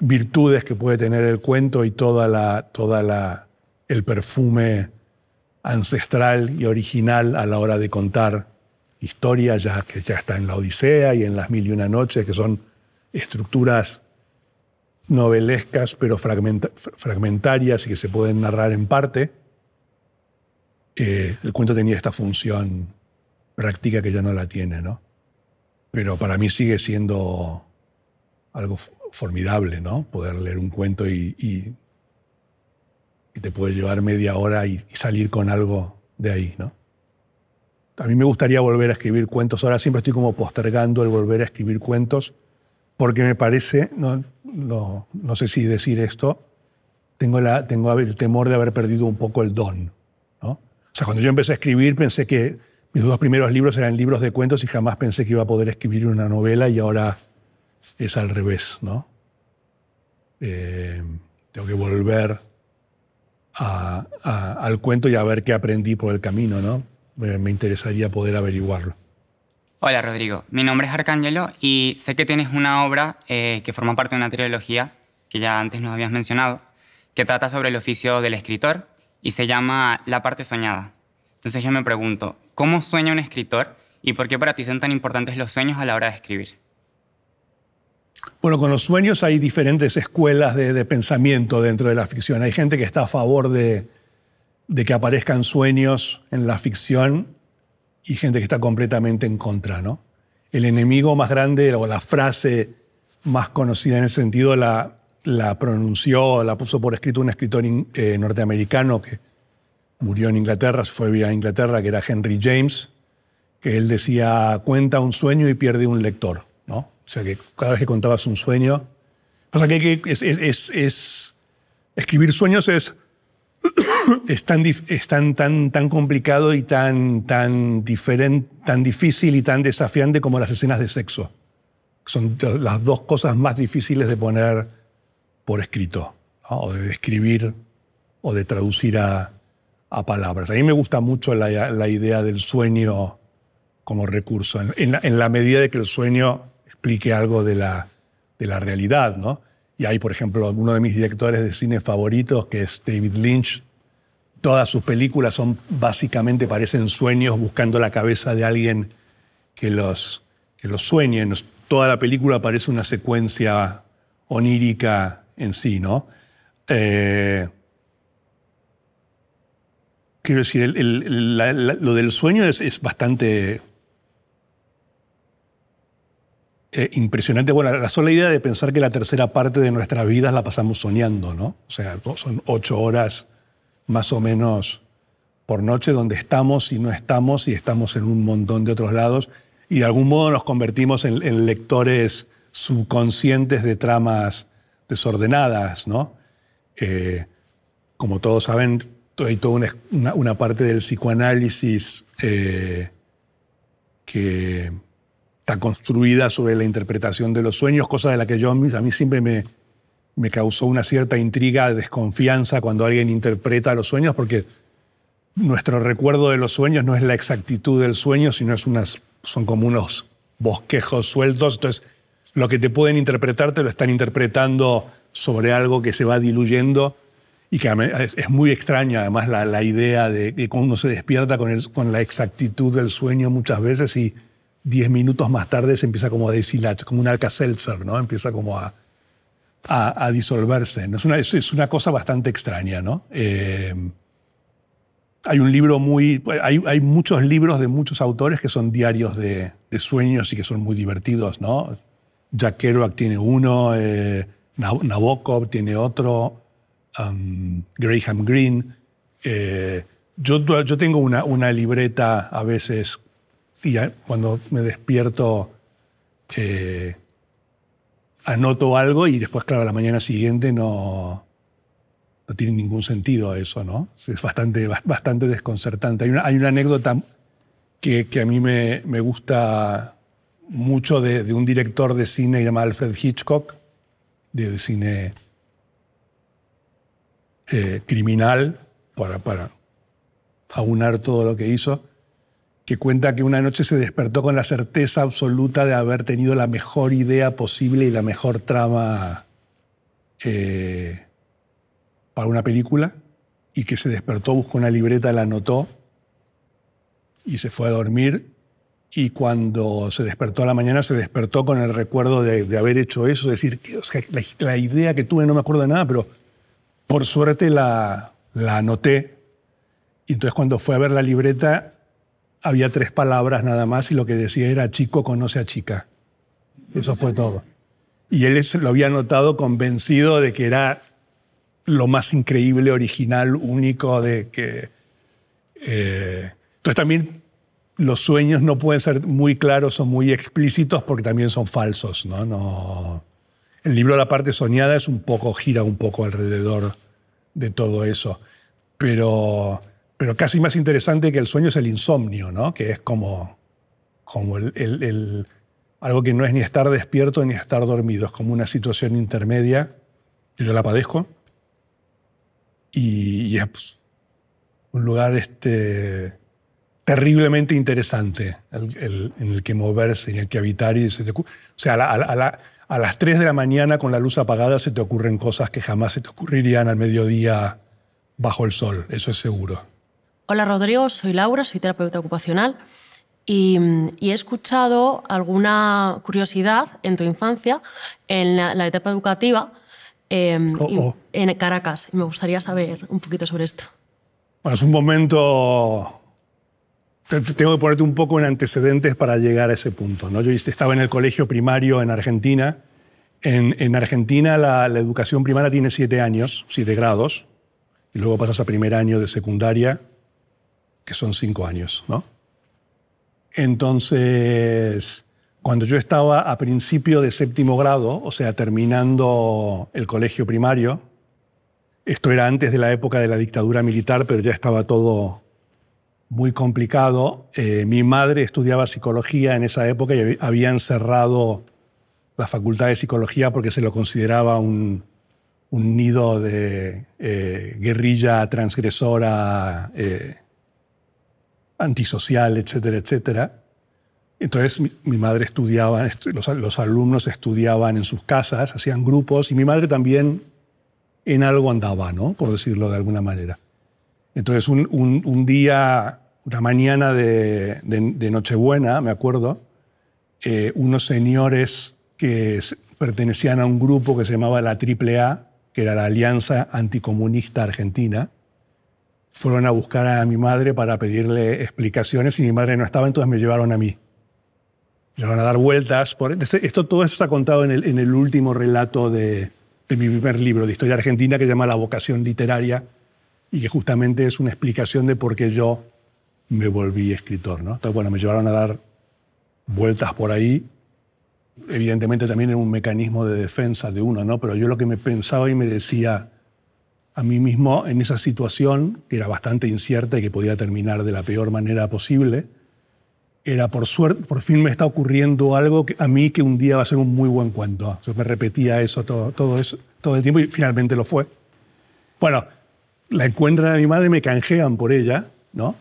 virtudes que puede tener el cuento y toda la, toda la, el perfume ancestral y original a la hora de contar historia ya, que ya está en la Odisea y en las Mil y una Noches, que son estructuras novelescas pero fragmentarias y que se pueden narrar en parte, eh, el cuento tenía esta función práctica que ya no la tiene, ¿no? Pero para mí sigue siendo algo formidable, ¿no? Poder leer un cuento y, te puede llevar media hora y salir con algo de ahí, ¿no? a mí me gustaría volver a escribir cuentos. Ahora siempre estoy como postergando el volver a escribir cuentos porque me parece, no, no, sé si decir esto, tengo, la, tengo el temor de haber perdido un poco el don. ¿no? O sea, cuando yo empecé a escribir pensé que mis dos primeros libros eran libros de cuentos y jamás pensé que iba a poder escribir una novela y ahora es al revés, ¿no? Eh, tengo que volver al cuento y a ver qué aprendí por el camino, ¿no? me, interesaría poder averiguarlo. Hola Rodrigo, mi nombre es Arcángelo y sé que tienes una obra eh, que forma parte de una trilogía que ya antes nos habías mencionado, que trata sobre el oficio del escritor y se llama La parte soñada. Entonces yo me pregunto, ¿cómo sueña un escritor y por qué para ti son tan importantes los sueños a la hora de escribir? Bueno, con los sueños hay diferentes escuelas de pensamiento dentro de la ficción. Hay gente que está a favor de, de que aparezcan sueños en la ficción y gente que está completamente en contra, ¿no? El enemigo más grande o la frase más conocida en ese sentido la, la pronunció, la puso por escrito un escritor eh, norteamericano que murió en Inglaterra, fue a Inglaterra, que era Henry James, que él decía, cuenta un sueño y pierde un lector, ¿no? O sea que cada vez que contabas un sueño... sea que, hay que es, escribir sueños es es tan, tan, tan, complicado y tan, tan, diferente, tan difícil y tan desafiante como las escenas de sexo. Son las dos cosas más difíciles de poner por escrito, o de describir o de traducir a, a, palabras. A mí me gusta mucho la, la idea del sueño como recurso, en la, en, la, medida de que el sueño explique algo de la, de la realidad. ¿no? Y hay, por ejemplo, uno de mis directores de cine favoritos, que es David Lynch, Todas sus películas son básicamente, parecen sueños buscando la cabeza de alguien que los, los sueñe. Toda la película parece una secuencia onírica en sí, ¿no? Eh, quiero decir, lo del sueño es, bastante eh, impresionante. Bueno, la sola idea de pensar que la tercera parte de nuestras vidas la pasamos soñando, ¿no? O sea, son ocho horas más o menos por noche donde estamos y no estamos y estamos en un montón de otros lados y de algún modo nos convertimos en, lectores subconscientes de tramas desordenadas, ¿no? Eh, como todos saben, hay toda una, parte del psicoanálisis eh, que está construida sobre la interpretación de los sueños, cosa de la que yo a mí siempre me, me causó una cierta intriga, desconfianza cuando alguien interpreta los sueños, porque nuestro recuerdo de los sueños no es la exactitud del sueño, sino es unas, son como unos bosquejos sueltos. Entonces, lo que te pueden interpretar te lo están interpretando sobre algo que se va diluyendo y que es muy extraño, además la, la idea de que uno se despierta con, el, con la exactitud del sueño muchas veces y diez minutos más tarde se empieza como a deshilachar, como un alka-seltzer, ¿no? Empieza como a, a, disolverse. Es una, es una, cosa bastante extraña, ¿no? Eh, hay un libro muy. Hay, hay, muchos libros de muchos autores que son diarios de, sueños y que son muy divertidos, ¿no? Jack Kerouac tiene uno, eh, Nabokov tiene otro, um, Graham Greene. Eh, yo, yo, tengo una, una, libreta a veces y cuando me despierto anoto algo y después, claro, la mañana siguiente no, no tiene ningún sentido eso, ¿no? Es bastante, bastante desconcertante. Hay una, anécdota que, a mí me, gusta mucho de, un director de cine llamado Alfred Hitchcock, de, cine eh, criminal, para, para aunar todo lo que hizo que cuenta que una noche se despertó con la certeza absoluta de haber tenido la mejor idea posible y la mejor trama eh, para una película, y que se despertó, buscó una libreta, la anotó y se fue a dormir. Y cuando se despertó a la mañana, se despertó con el recuerdo de, haber hecho eso, es decir, que, la, idea que tuve no me acuerdo de nada, pero por suerte la, la anoté. Y entonces cuando fue a ver la libreta, había tres palabras nada más y lo que decía era chico conoce a chica. Eso fue todo. Y él lo había notado convencido de que era lo más increíble, original, único, de que... Eh, entonces también los sueños no pueden ser muy claros o muy explícitos porque también son falsos, ¿no? no el libro La parte soñada es un poco, gira un poco alrededor de todo eso. Pero pero casi más interesante que el sueño es el insomnio, ¿no? que es como, como el, algo que no es ni estar despierto ni estar dormido, es como una situación intermedia, yo la padezco, y, es un lugar este, terriblemente interesante en el que moverse, en el que habitar, y o sea, a, a las 3 de la mañana con la luz apagada se te ocurren cosas que jamás se te ocurrirían al mediodía bajo el sol, eso es seguro. Hola Rodrigo, soy Laura, soy terapeuta ocupacional y, he escuchado alguna curiosidad en tu infancia, en la, etapa educativa, em, oh, oh. en Caracas. Y me gustaría saber un poquito sobre esto. Bueno, es un momento... Tengo que ponerte un poco en antecedentes para llegar a ese punto. ¿no? Yo estaba en el colegio primario en Argentina. En, Argentina la, la educación primaria tiene siete años, siete grados, y luego pasas a primer año de secundaria, que son cinco años, Entonces, cuando yo estaba a principio de séptimo grado, o sea, terminando el colegio primario, esto era antes de la época de la dictadura militar, pero ya estaba todo muy complicado. Eh, mi madre estudiaba psicología en esa época y habían cerrado la facultad de psicología porque se lo consideraba un, nido de eh, guerrilla transgresora eh, antisocial, etcétera, etcétera. Entonces mi, madre estudiaba, los, alumnos estudiaban en sus casas, hacían grupos y mi madre también en algo andaba, ¿no? Por decirlo de alguna manera. Entonces un, día, una mañana de, Nochebuena, me acuerdo, eh, unos señores que pertenecían a un grupo que se llamaba la AAA, que era la Alianza Anticomunista Argentina, fueron a buscar a mi madre para pedirle explicaciones y mi madre no estaba, entonces me llevaron a mí. Me van a dar vueltas. Por... Este, esto, todo esto está contado en el, último relato de, mi primer libro de historia argentina que se llama La vocación literaria y que justamente es una explicación de por qué yo me volví escritor. ¿no? Entonces, bueno, me llevaron a dar vueltas por ahí. Evidentemente también en un mecanismo de defensa de uno, ¿no? Pero yo lo que me pensaba y me decía a mí mismo en esa situación, que era bastante incierta y que podía terminar de la peor manera posible, era por suerte, por fin me está ocurriendo algo que, a mí que un día va a ser un muy buen cuento. me repetía eso todo, eso todo el tiempo y finalmente lo fue. Bueno, la encuentran a mi madre, me canjean por ella, ¿no?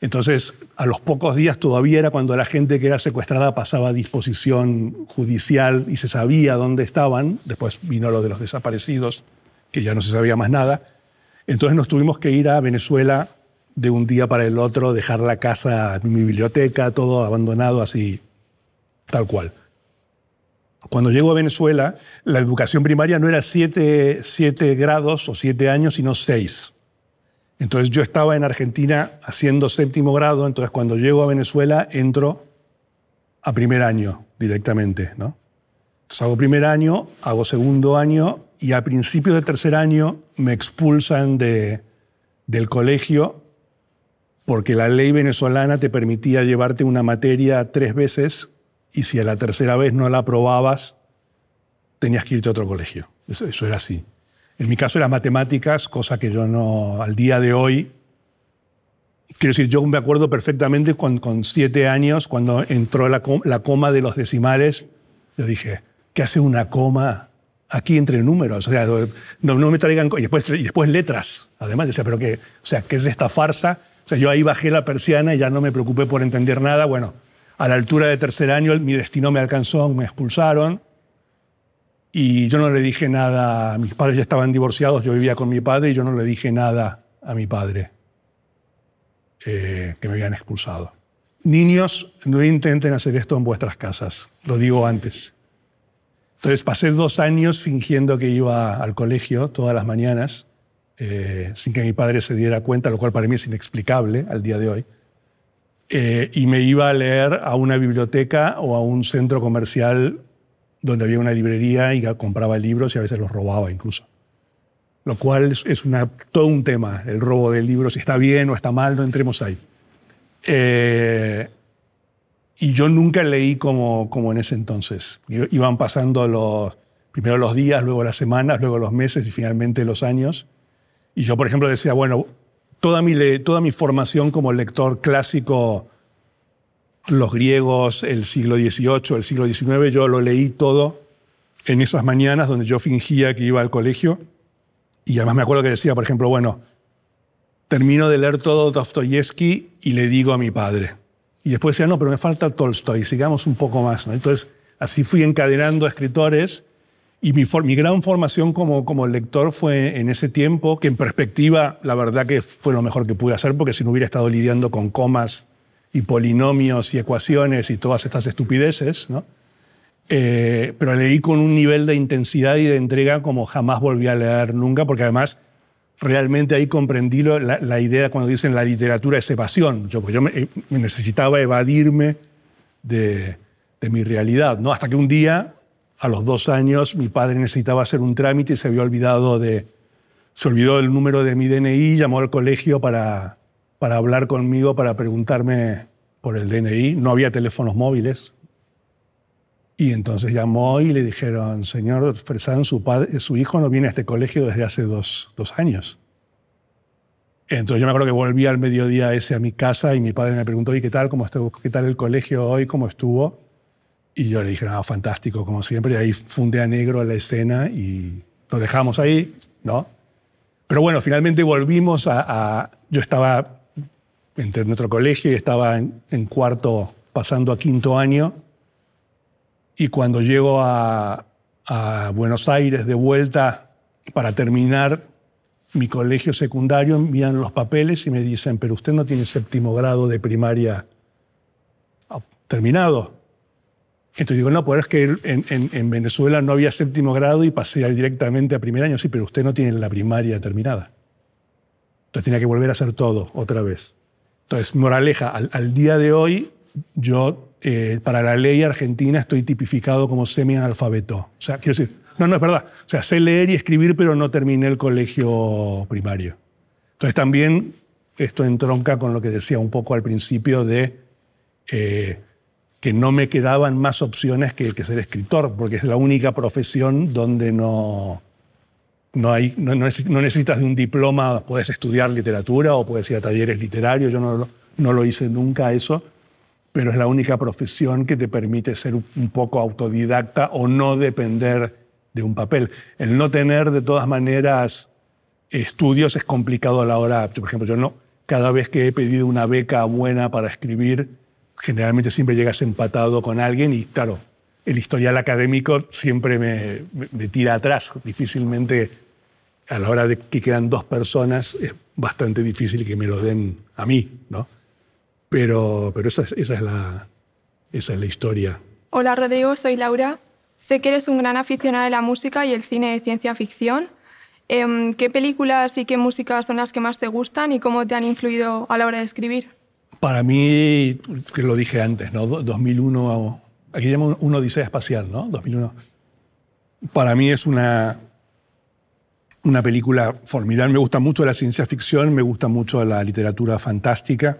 Entonces, a los pocos días todavía era cuando la gente que era secuestrada pasaba a disposición judicial y se sabía dónde estaban. Después vino lo de los desaparecidos que ya no se sabía más nada. Entonces nos tuvimos que ir a Venezuela de un día para el otro, dejar la casa, mi biblioteca, todo abandonado así, tal cual. Cuando llego a Venezuela, la educación primaria no era siete grados o siete años, sino seis. Entonces yo estaba en Argentina haciendo séptimo grado, entonces cuando llego a Venezuela entro a primer año directamente, ¿no? hago primer año, hago segundo año y a principios de tercer año me expulsan de, del colegio porque la ley venezolana te permitía llevarte una materia tres veces y si a la tercera vez no la aprobabas, tenías que irte a otro colegio. Eso, era así. En mi caso las matemáticas, cosa que yo no, al día de hoy, quiero decir, yo me acuerdo perfectamente con, siete años, cuando entró la, la coma de los decimales, yo dije, que hace una coma aquí entre números. O sea, no, me traigan. Y después, y después letras, además. Decía, pero que, o sea, ¿qué es esta farsa? O sea, yo ahí bajé la persiana y ya no me preocupé por entender nada. Bueno, a la altura de tercer año mi destino me alcanzó, me expulsaron. Y yo no le dije nada. Mis padres ya estaban divorciados, yo vivía con mi padre y yo no le dije nada a mi padre eh, que me habían expulsado. Niños, no intenten hacer esto en vuestras casas, lo digo antes. Entonces pasé dos años fingiendo que iba al colegio todas las mañanas, eh, sin que mi padre se diera cuenta, lo cual para mí es inexplicable al día de hoy. Eh, y me iba a leer a una biblioteca o a un centro comercial donde había una librería y compraba libros y a veces los robaba incluso. Lo cual es, todo un tema, el robo de libros, si está bien o está mal, no entremos ahí. Eh, y yo nunca leí como, en ese entonces. Iban pasando los, primero los días, luego las semanas, luego los meses y finalmente los años. Y yo, por ejemplo, decía, bueno, toda mi, toda mi formación como lector clásico, los griegos, el siglo XVIII, el siglo XIX, yo lo leí todo en esas mañanas donde yo fingía que iba al colegio. Y además me acuerdo que decía, por ejemplo, bueno, termino de leer todo Dostoyevsky y le digo a mi padre. Y después decía, no, pero me falta Tolstoy, sigamos un poco más. ¿no? Entonces, así fui encadenando escritores y mi, gran formación como, como lector fue en ese tiempo, que en perspectiva, la verdad que fue lo mejor que pude hacer, porque si no hubiera estado lidiando con comas y polinomios y ecuaciones y todas estas estupideces, ¿no? Eh, pero leí con un nivel de intensidad y de entrega como jamás volví a leer nunca, porque además realmente ahí comprendí la, idea cuando dicen la literatura es evasión. Yo, pues yo eh, necesitaba evadirme de, mi realidad, ¿no? Hasta que un día, a los dos años, mi padre necesitaba hacer un trámite y se había olvidado de... Se olvidó el número de mi DNI, llamó al colegio para hablar conmigo, para preguntarme por el DNI. No había teléfonos móviles. Y entonces llamó y le dijeron, señor Fresán, su, padre, su hijo no viene a este colegio desde hace dos, años. Entonces yo me acuerdo que volví al mediodía ese a mi casa y mi padre me preguntó, ¿y qué tal? ¿Cómo estuvo, ¿Qué tal el colegio hoy? ¿Cómo estuvo? Y yo le dije, no, fantástico, como siempre. Y ahí fundé a negro la escena y lo dejamos ahí, ¿no? Pero bueno, finalmente volvimos a... yo estaba entre nuestro colegio y estaba en cuarto pasando a quinto año y cuando llego a, Buenos Aires de vuelta para terminar mi colegio secundario, envían los papeles y me dicen, pero usted no tiene séptimo grado de primaria terminado. Entonces digo, no, pues es que en, Venezuela no había séptimo grado y pasé directamente a primer año. Sí, pero usted no tiene la primaria terminada. Entonces tenía que volver a hacer todo otra vez. Entonces, moraleja, al, al día de hoy yo eh, para la ley argentina estoy tipificado como semianalfabeto". O sea, quiero decir, no, no es verdad. O sea, sé leer y escribir, pero no terminé el colegio primario. Entonces también esto entronca con lo que decía un poco al principio de eh, que no me quedaban más opciones que, ser escritor, porque es la única profesión donde no, no, hay, no, necesitas de un diploma, puedes estudiar literatura o puedes ir a talleres literarios, yo no, no lo hice nunca eso pero es la única profesión que te permite ser un poco autodidacta o no depender de un papel. El no tener, de todas maneras, estudios es complicado a la hora. Por ejemplo, yo no, cada vez que he pedido una beca buena para escribir, generalmente siempre llegas empatado con alguien y, claro, el historial académico siempre me, me tira atrás. Difícilmente, a la hora de que quedan dos personas, es bastante difícil que me lo den a mí, ¿no? Pero, pero esa, es la, historia. Hola Rodrigo, soy Laura. Sé que eres un gran aficionado de la música y el cine de ciencia ficción. Em, ¿Qué películas y qué música son las que más te gustan y cómo te han influido a la hora de escribir? Para mí, que lo dije antes, ¿no? 2001, aquí llama una odisea espacial, ¿no? 2001. Para mí es una película formidable. Me gusta mucho la ciencia ficción, me gusta mucho la literatura fantástica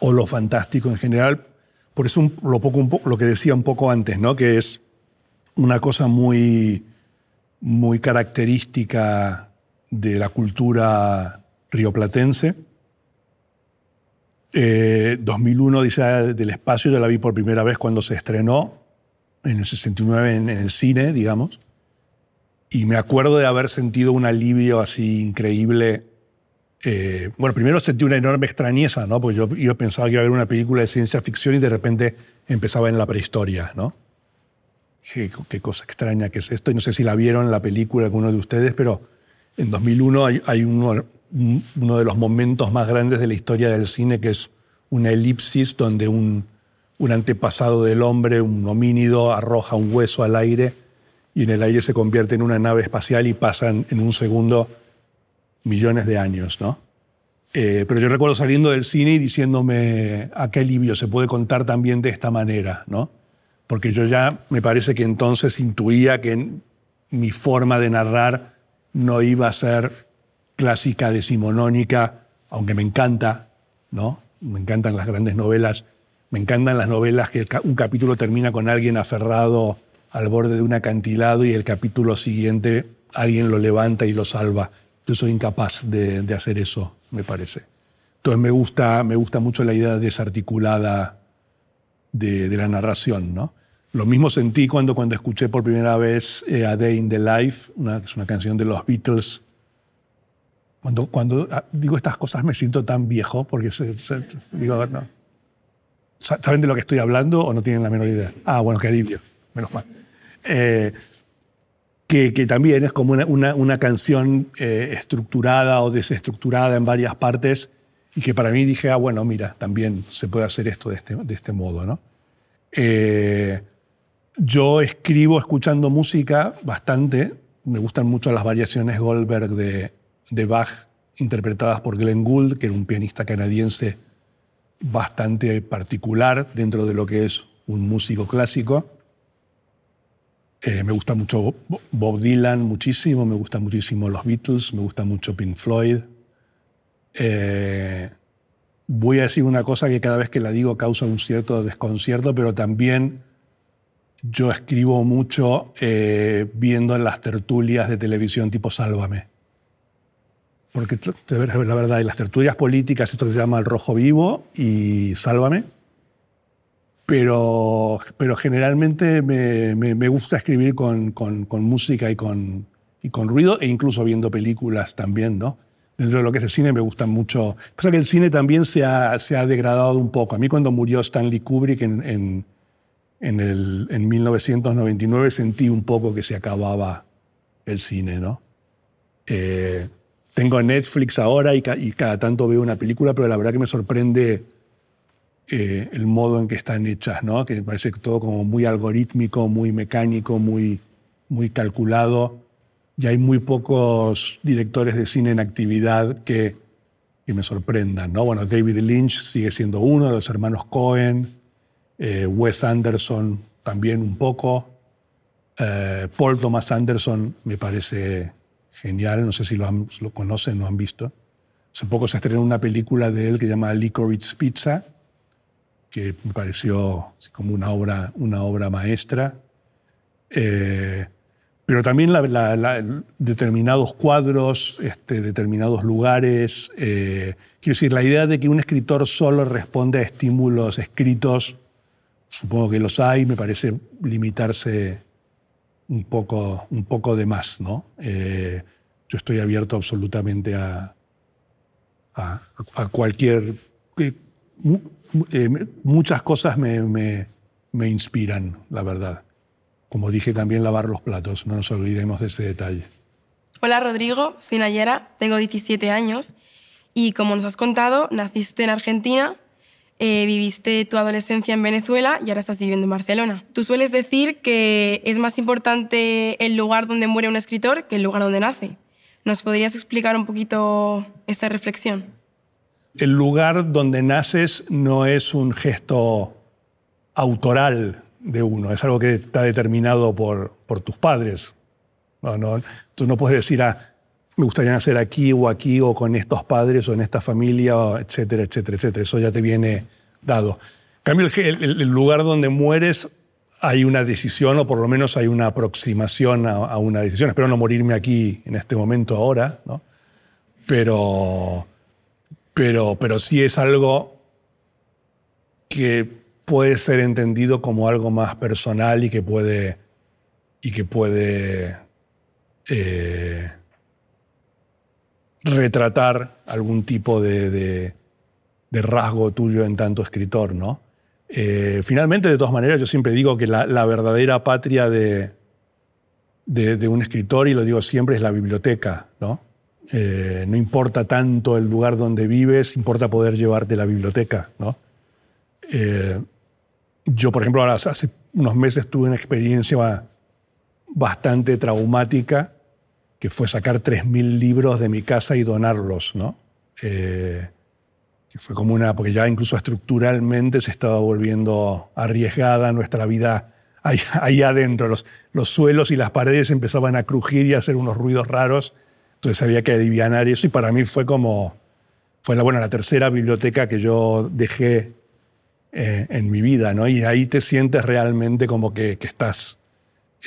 o lo fantástico en general. Por eso lo, poco, lo que decía un poco antes, ¿no? que es una cosa muy, muy característica de la cultura rioplatense. 2001, eh, dice, ah, del espacio, yo la vi por primera vez cuando se estrenó, en el 69 en el cine, digamos. Y me acuerdo de haber sentido un alivio así increíble eh, bueno, primero sentí una enorme extrañeza, ¿no? Porque yo, pensaba que iba a haber una película de ciencia ficción y de repente empezaba en la prehistoria, ¿no? Qué, cosa extraña que es esto. Y no sé si la vieron la película alguno de ustedes, pero en 2001 hay, uno, de los momentos más grandes de la historia del cine, que es una elipsis donde un, un antepasado del hombre, un homínido, arroja un hueso al aire y en el aire se convierte en una nave espacial y pasan en un segundo millones de años, ¿no? Eh, pero yo recuerdo saliendo del cine y diciéndome, a ah, qué alivio, se puede contar también de esta manera, ¿no? Porque yo ya me parece que entonces intuía que mi forma de narrar no iba a ser clásica decimonónica, aunque me encanta, ¿no? Me encantan las grandes novelas, me encantan las novelas que un capítulo termina con alguien aferrado al borde de un acantilado y el capítulo siguiente alguien lo levanta y lo salva. Yo soy incapaz de, hacer eso, me parece. Entonces me gusta, me gusta mucho la idea desarticulada de, la narración, ¿no? Lo mismo sentí cuando, cuando escuché por primera vez eh, A Day in the Life, que es una canción de los Beatles. Cuando, cuando ah, digo estas cosas me siento tan viejo porque digo, no. ¿saben de lo que estoy hablando o no tienen la menor idea? Ah, bueno, qué alivio, menos mal. Eh, que, también es como una, canción eh, estructurada o desestructurada en varias partes, y que para mí dije, ah, bueno, mira, también se puede hacer esto de este, de este modo, ¿no? Eh, yo escribo escuchando música bastante, me gustan mucho las variaciones Goldberg de, de Bach, interpretadas por Glenn Gould, que era un pianista canadiense bastante particular dentro de lo que es un músico clásico me gusta mucho Bob Dylan, muchísimo, me gusta muchísimo los Beatles, me gusta mucho Pink Floyd. Eh, voy a decir una cosa que cada vez que la digo causa un cierto desconcierto, pero también yo escribo mucho eh, viendo en las tertulias de televisión tipo Sálvame. Porque la verdad, en las tertulias políticas esto se llama El Rojo Vivo y Sálvame pero, pero generalmente me, me, gusta escribir con, con, música y con, y con ruido, e incluso viendo películas también, ¿no? Dentro de lo que es el cine me gusta mucho. Pasa que el cine también se ha, se ha degradado un poco. A mí cuando murió Stanley Kubrick en, en, en, el, en 1999 sentí un poco que se acababa el cine, ¿no? Eh, tengo Netflix ahora y, y cada tanto veo una película, pero la verdad que me sorprende eh, el modo en que están hechas, ¿no? que parece todo como muy algorítmico, muy mecánico, muy, muy calculado, y hay muy pocos directores de cine en actividad que, que me sorprendan. ¿no? Bueno, David Lynch sigue siendo uno, de los hermanos Cohen, eh, Wes Anderson también un poco, eh, Paul Thomas Anderson me parece genial, no sé si lo, han, lo conocen, no han visto. Hace poco se estrenó una película de él que se llama Licorice Pizza, que me pareció como una obra, una obra maestra. Eh, pero también determinados cuadros, este, determinados lugares. Eh, quiero decir, la idea de que un escritor solo responde a estímulos escritos, supongo que los hay, me parece limitarse un poco, un poco de más. ¿no? Eh, yo estoy abierto absolutamente a, a, a cualquier eh, muchas cosas me, inspiran, la verdad. Como dije también, lavar los platos, no nos olvidemos de ese detalle. Hola Rodrigo, soy Nayera, tengo 17 años y como nos has contado, naciste en Argentina, eh, viviste tu adolescencia en Venezuela y ahora estás viviendo en Barcelona. Tú sueles decir que es más importante el lugar donde muere un escritor que el lugar donde nace. ¿Nos podrías explicar un poquito esta reflexión? el lugar donde naces no es un gesto autoral de uno, es algo que está determinado por, tus padres. No, no, tú no puedes decir, ah, me gustaría nacer aquí o aquí o con estos padres o en esta familia, etcétera, etcétera, etcétera. Eso ya te viene dado. En cambio, el, lugar donde mueres hay una decisión o por lo menos hay una aproximación a, a una decisión. Espero no morirme aquí en este momento ahora, ¿no? pero pero, sí es algo que puede ser entendido como algo más personal y que puede, y que puede eh, retratar algún tipo de, rasgo tuyo en tanto escritor, ¿no? Eh, finalmente, de todas maneras, yo siempre digo que la, verdadera patria de, de, un escritor, y lo digo siempre, es la biblioteca, ¿no? Eh, no importa tanto el lugar donde vives, importa poder llevarte la biblioteca, eh, yo, por ejemplo, ahora hace unos meses tuve una experiencia bastante traumática, que fue sacar 3.000 libros de mi casa y donarlos, ¿no? Eh, que fue como una, porque ya incluso estructuralmente se estaba volviendo arriesgada nuestra vida ahí, adentro, los, los suelos y las paredes empezaban a crujir y a hacer unos ruidos raros entonces había que adivinar eso y para mí fue como, fue la, bueno, la tercera biblioteca que yo dejé eh, en mi vida, ¿no? Y ahí te sientes realmente como que, que estás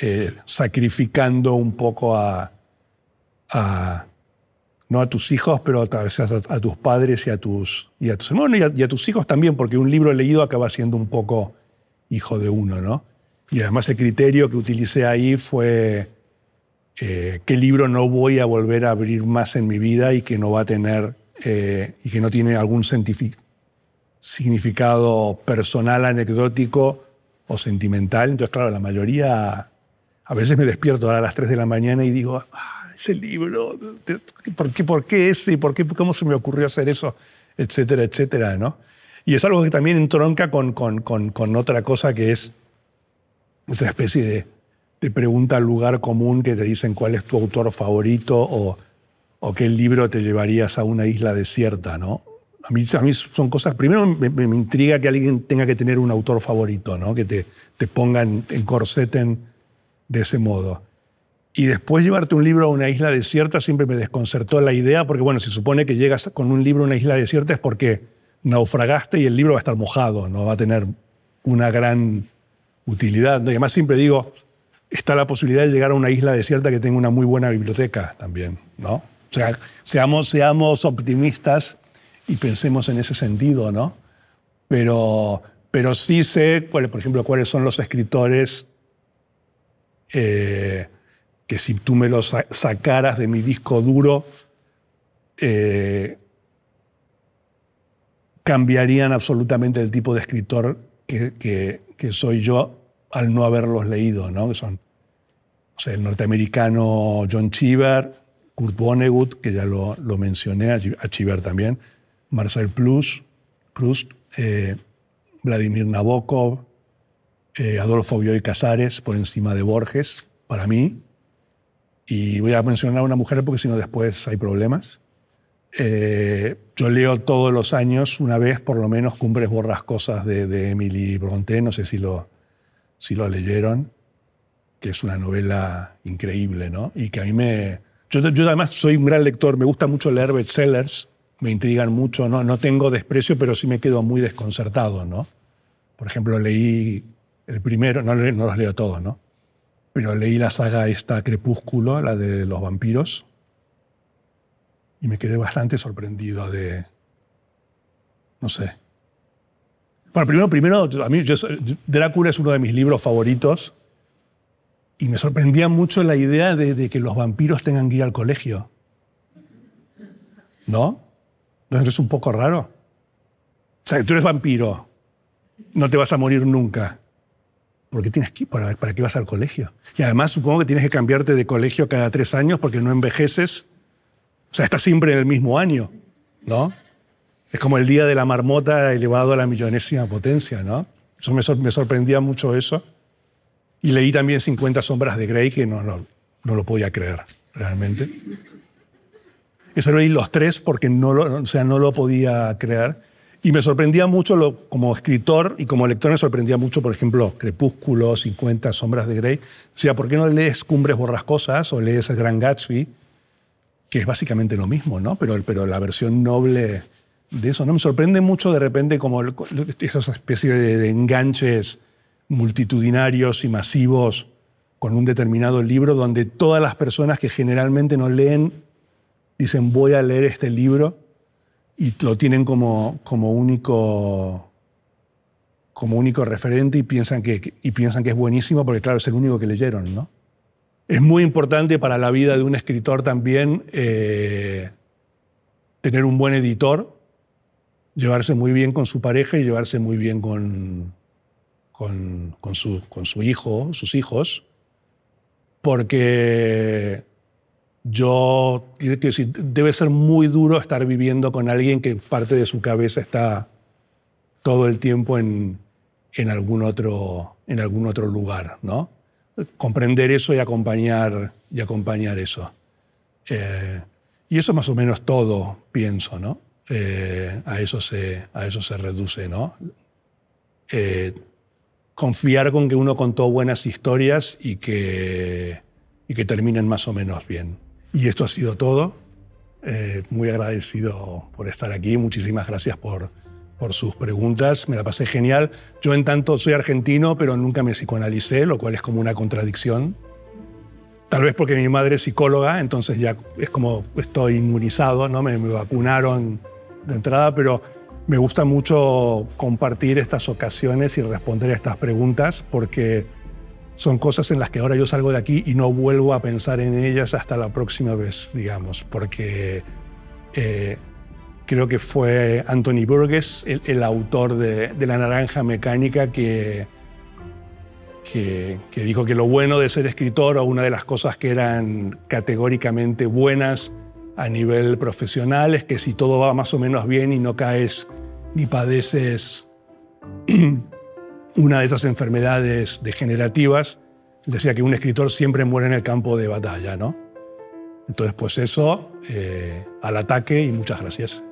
eh, sacrificando un poco a, a, no a tus hijos, pero a, a, a tus padres y a tus, y a tus hermanos y a, tus hijos también, porque un libro leído acaba siendo un poco hijo de uno, ¿no? Y además el criterio que utilicé ahí fue eh, qué libro no voy a volver a abrir más en mi vida y que no va a tener eh, y que no tiene algún significado personal, anecdótico o sentimental. Entonces, claro, la mayoría, a veces me despierto a las 3 de la mañana y digo, ah, ese libro, ¿por qué, ¿por qué ese? ¿Y por qué, cómo se me ocurrió hacer eso? Etcétera, etcétera, ¿no? Y es algo que también entronca con, con, con, con otra cosa que es esa especie de te pregunta al lugar común que te dicen cuál es tu autor favorito o, qué libro te llevarías a una isla desierta, ¿no? A mí, a son cosas. Primero me, intriga que alguien tenga que tener un autor favorito, ¿no? Que te, te pongan, en corseten de ese modo. Y después llevarte un libro a una isla desierta siempre me desconcertó la idea, porque bueno, si supone que llegas con un libro a una isla desierta es porque naufragaste y el libro va a estar mojado, no va a tener una gran utilidad. ¿no? Y además siempre digo, está la posibilidad de llegar a una isla desierta que tenga una muy buena biblioteca también, ¿no? O sea, seamos, seamos optimistas y pensemos en ese sentido, ¿no? Pero, pero sí sé, por ejemplo, cuáles son los escritores eh, que si tú me los sacaras de mi disco duro, eh, cambiarían absolutamente el tipo de escritor que, soy yo al no haberlos leído, ¿no? son o sea, el norteamericano John Cheever, Kurt Vonnegut, que ya lo, mencioné, a Cheever también, Marcel Plus, Proust, eh, Vladimir Nabokov, eh, Adolfo Bioy Casares, por encima de Borges, para mí. Y voy a mencionar a una mujer porque si no después hay problemas. Eh, yo leo todos los años, una vez por lo menos, Cumbres Borrascosas de, de Emily Bronte, no sé si lo, si lo leyeron que es una novela increíble, ¿no? Y que a mí me... Yo, además soy un gran lector, me gusta mucho leer bestsellers, me intrigan mucho, ¿no? no tengo desprecio, pero sí me quedo muy desconcertado, ¿no? Por ejemplo, leí el primero, no, no los leo todos, ¿no? Pero leí la saga esta Crepúsculo, la de los vampiros, y me quedé bastante sorprendido de, no sé. Bueno, primero, primero a mí Drácula es uno de mis libros favoritos y me sorprendía mucho la idea de, que los vampiros tengan que ir al colegio. ¿No? ¿No es un poco raro? O sea, tú eres vampiro, no te vas a morir nunca. ¿Por qué tienes que, para, ¿Para qué vas al colegio? Y además supongo que tienes que cambiarte de colegio cada tres años porque no envejeces. O sea, estás siempre en el mismo año, ¿no? Es como el día de la marmota elevado a la millonésima potencia, ¿no? Eso me sorprendía mucho eso. Y leí también 50 sombras de Grey, que no, no, lo podía creer, realmente. Eso lo leí los tres porque no lo, sea, no lo podía creer. Y me sorprendía mucho, como escritor y como lector, me sorprendía mucho, por ejemplo, Crepúsculo, 50 sombras de Grey. O sea, ¿por qué no lees Cumbres Borrascosas o lees Gran Gatsby? Que es básicamente lo mismo, ¿no? Pero, pero la versión noble de eso, ¿no? Me sorprende mucho de repente como esas especies de enganches multitudinarios y masivos con un determinado libro donde todas las personas que generalmente no leen dicen voy a leer este libro y lo tienen como, como único como único referente y piensan, que, y piensan que es buenísimo porque claro es el único que leyeron no es muy importante para la vida de un escritor también eh, tener un buen editor llevarse muy bien con su pareja y llevarse muy bien con, con, con, su, con su hijo, sus hijos, porque yo, quiero decir, debe ser muy duro estar viviendo con alguien que parte de su cabeza está todo el tiempo en, en, algún, otro, en algún otro lugar, ¿no? Comprender eso y acompañar, y acompañar eso. Eh, y eso más o menos todo, pienso, ¿no? Eh, a, eso se, a eso se reduce, ¿no? Eh, confiar con que uno contó buenas historias y que, y que terminen más o menos bien. Y esto ha sido todo. Eh, muy agradecido por estar aquí. Muchísimas gracias por, por sus preguntas. Me la pasé genial. Yo en tanto soy argentino, pero nunca me psicoanalicé, lo cual es como una contradicción. Tal vez porque mi madre es psicóloga, entonces ya es como estoy inmunizado, ¿no? Me, me vacunaron de entrada, pero me gusta mucho compartir estas ocasiones y responder a estas preguntas porque son cosas en las que ahora yo salgo de aquí y no vuelvo a pensar en ellas hasta la próxima vez, digamos, porque eh, creo que fue Anthony Burgess el, autor de, La Naranja Mecánica que, que, que dijo que lo bueno de ser escritor o una de las cosas que eran categóricamente buenas a nivel profesional es que si todo va más o menos bien y no caes ni padeces (clears throat) una de esas enfermedades degenerativas, decía que un escritor siempre muere en el campo de batalla, ¿no? Entonces, pues eso, eh, al ataque y muchas gracias.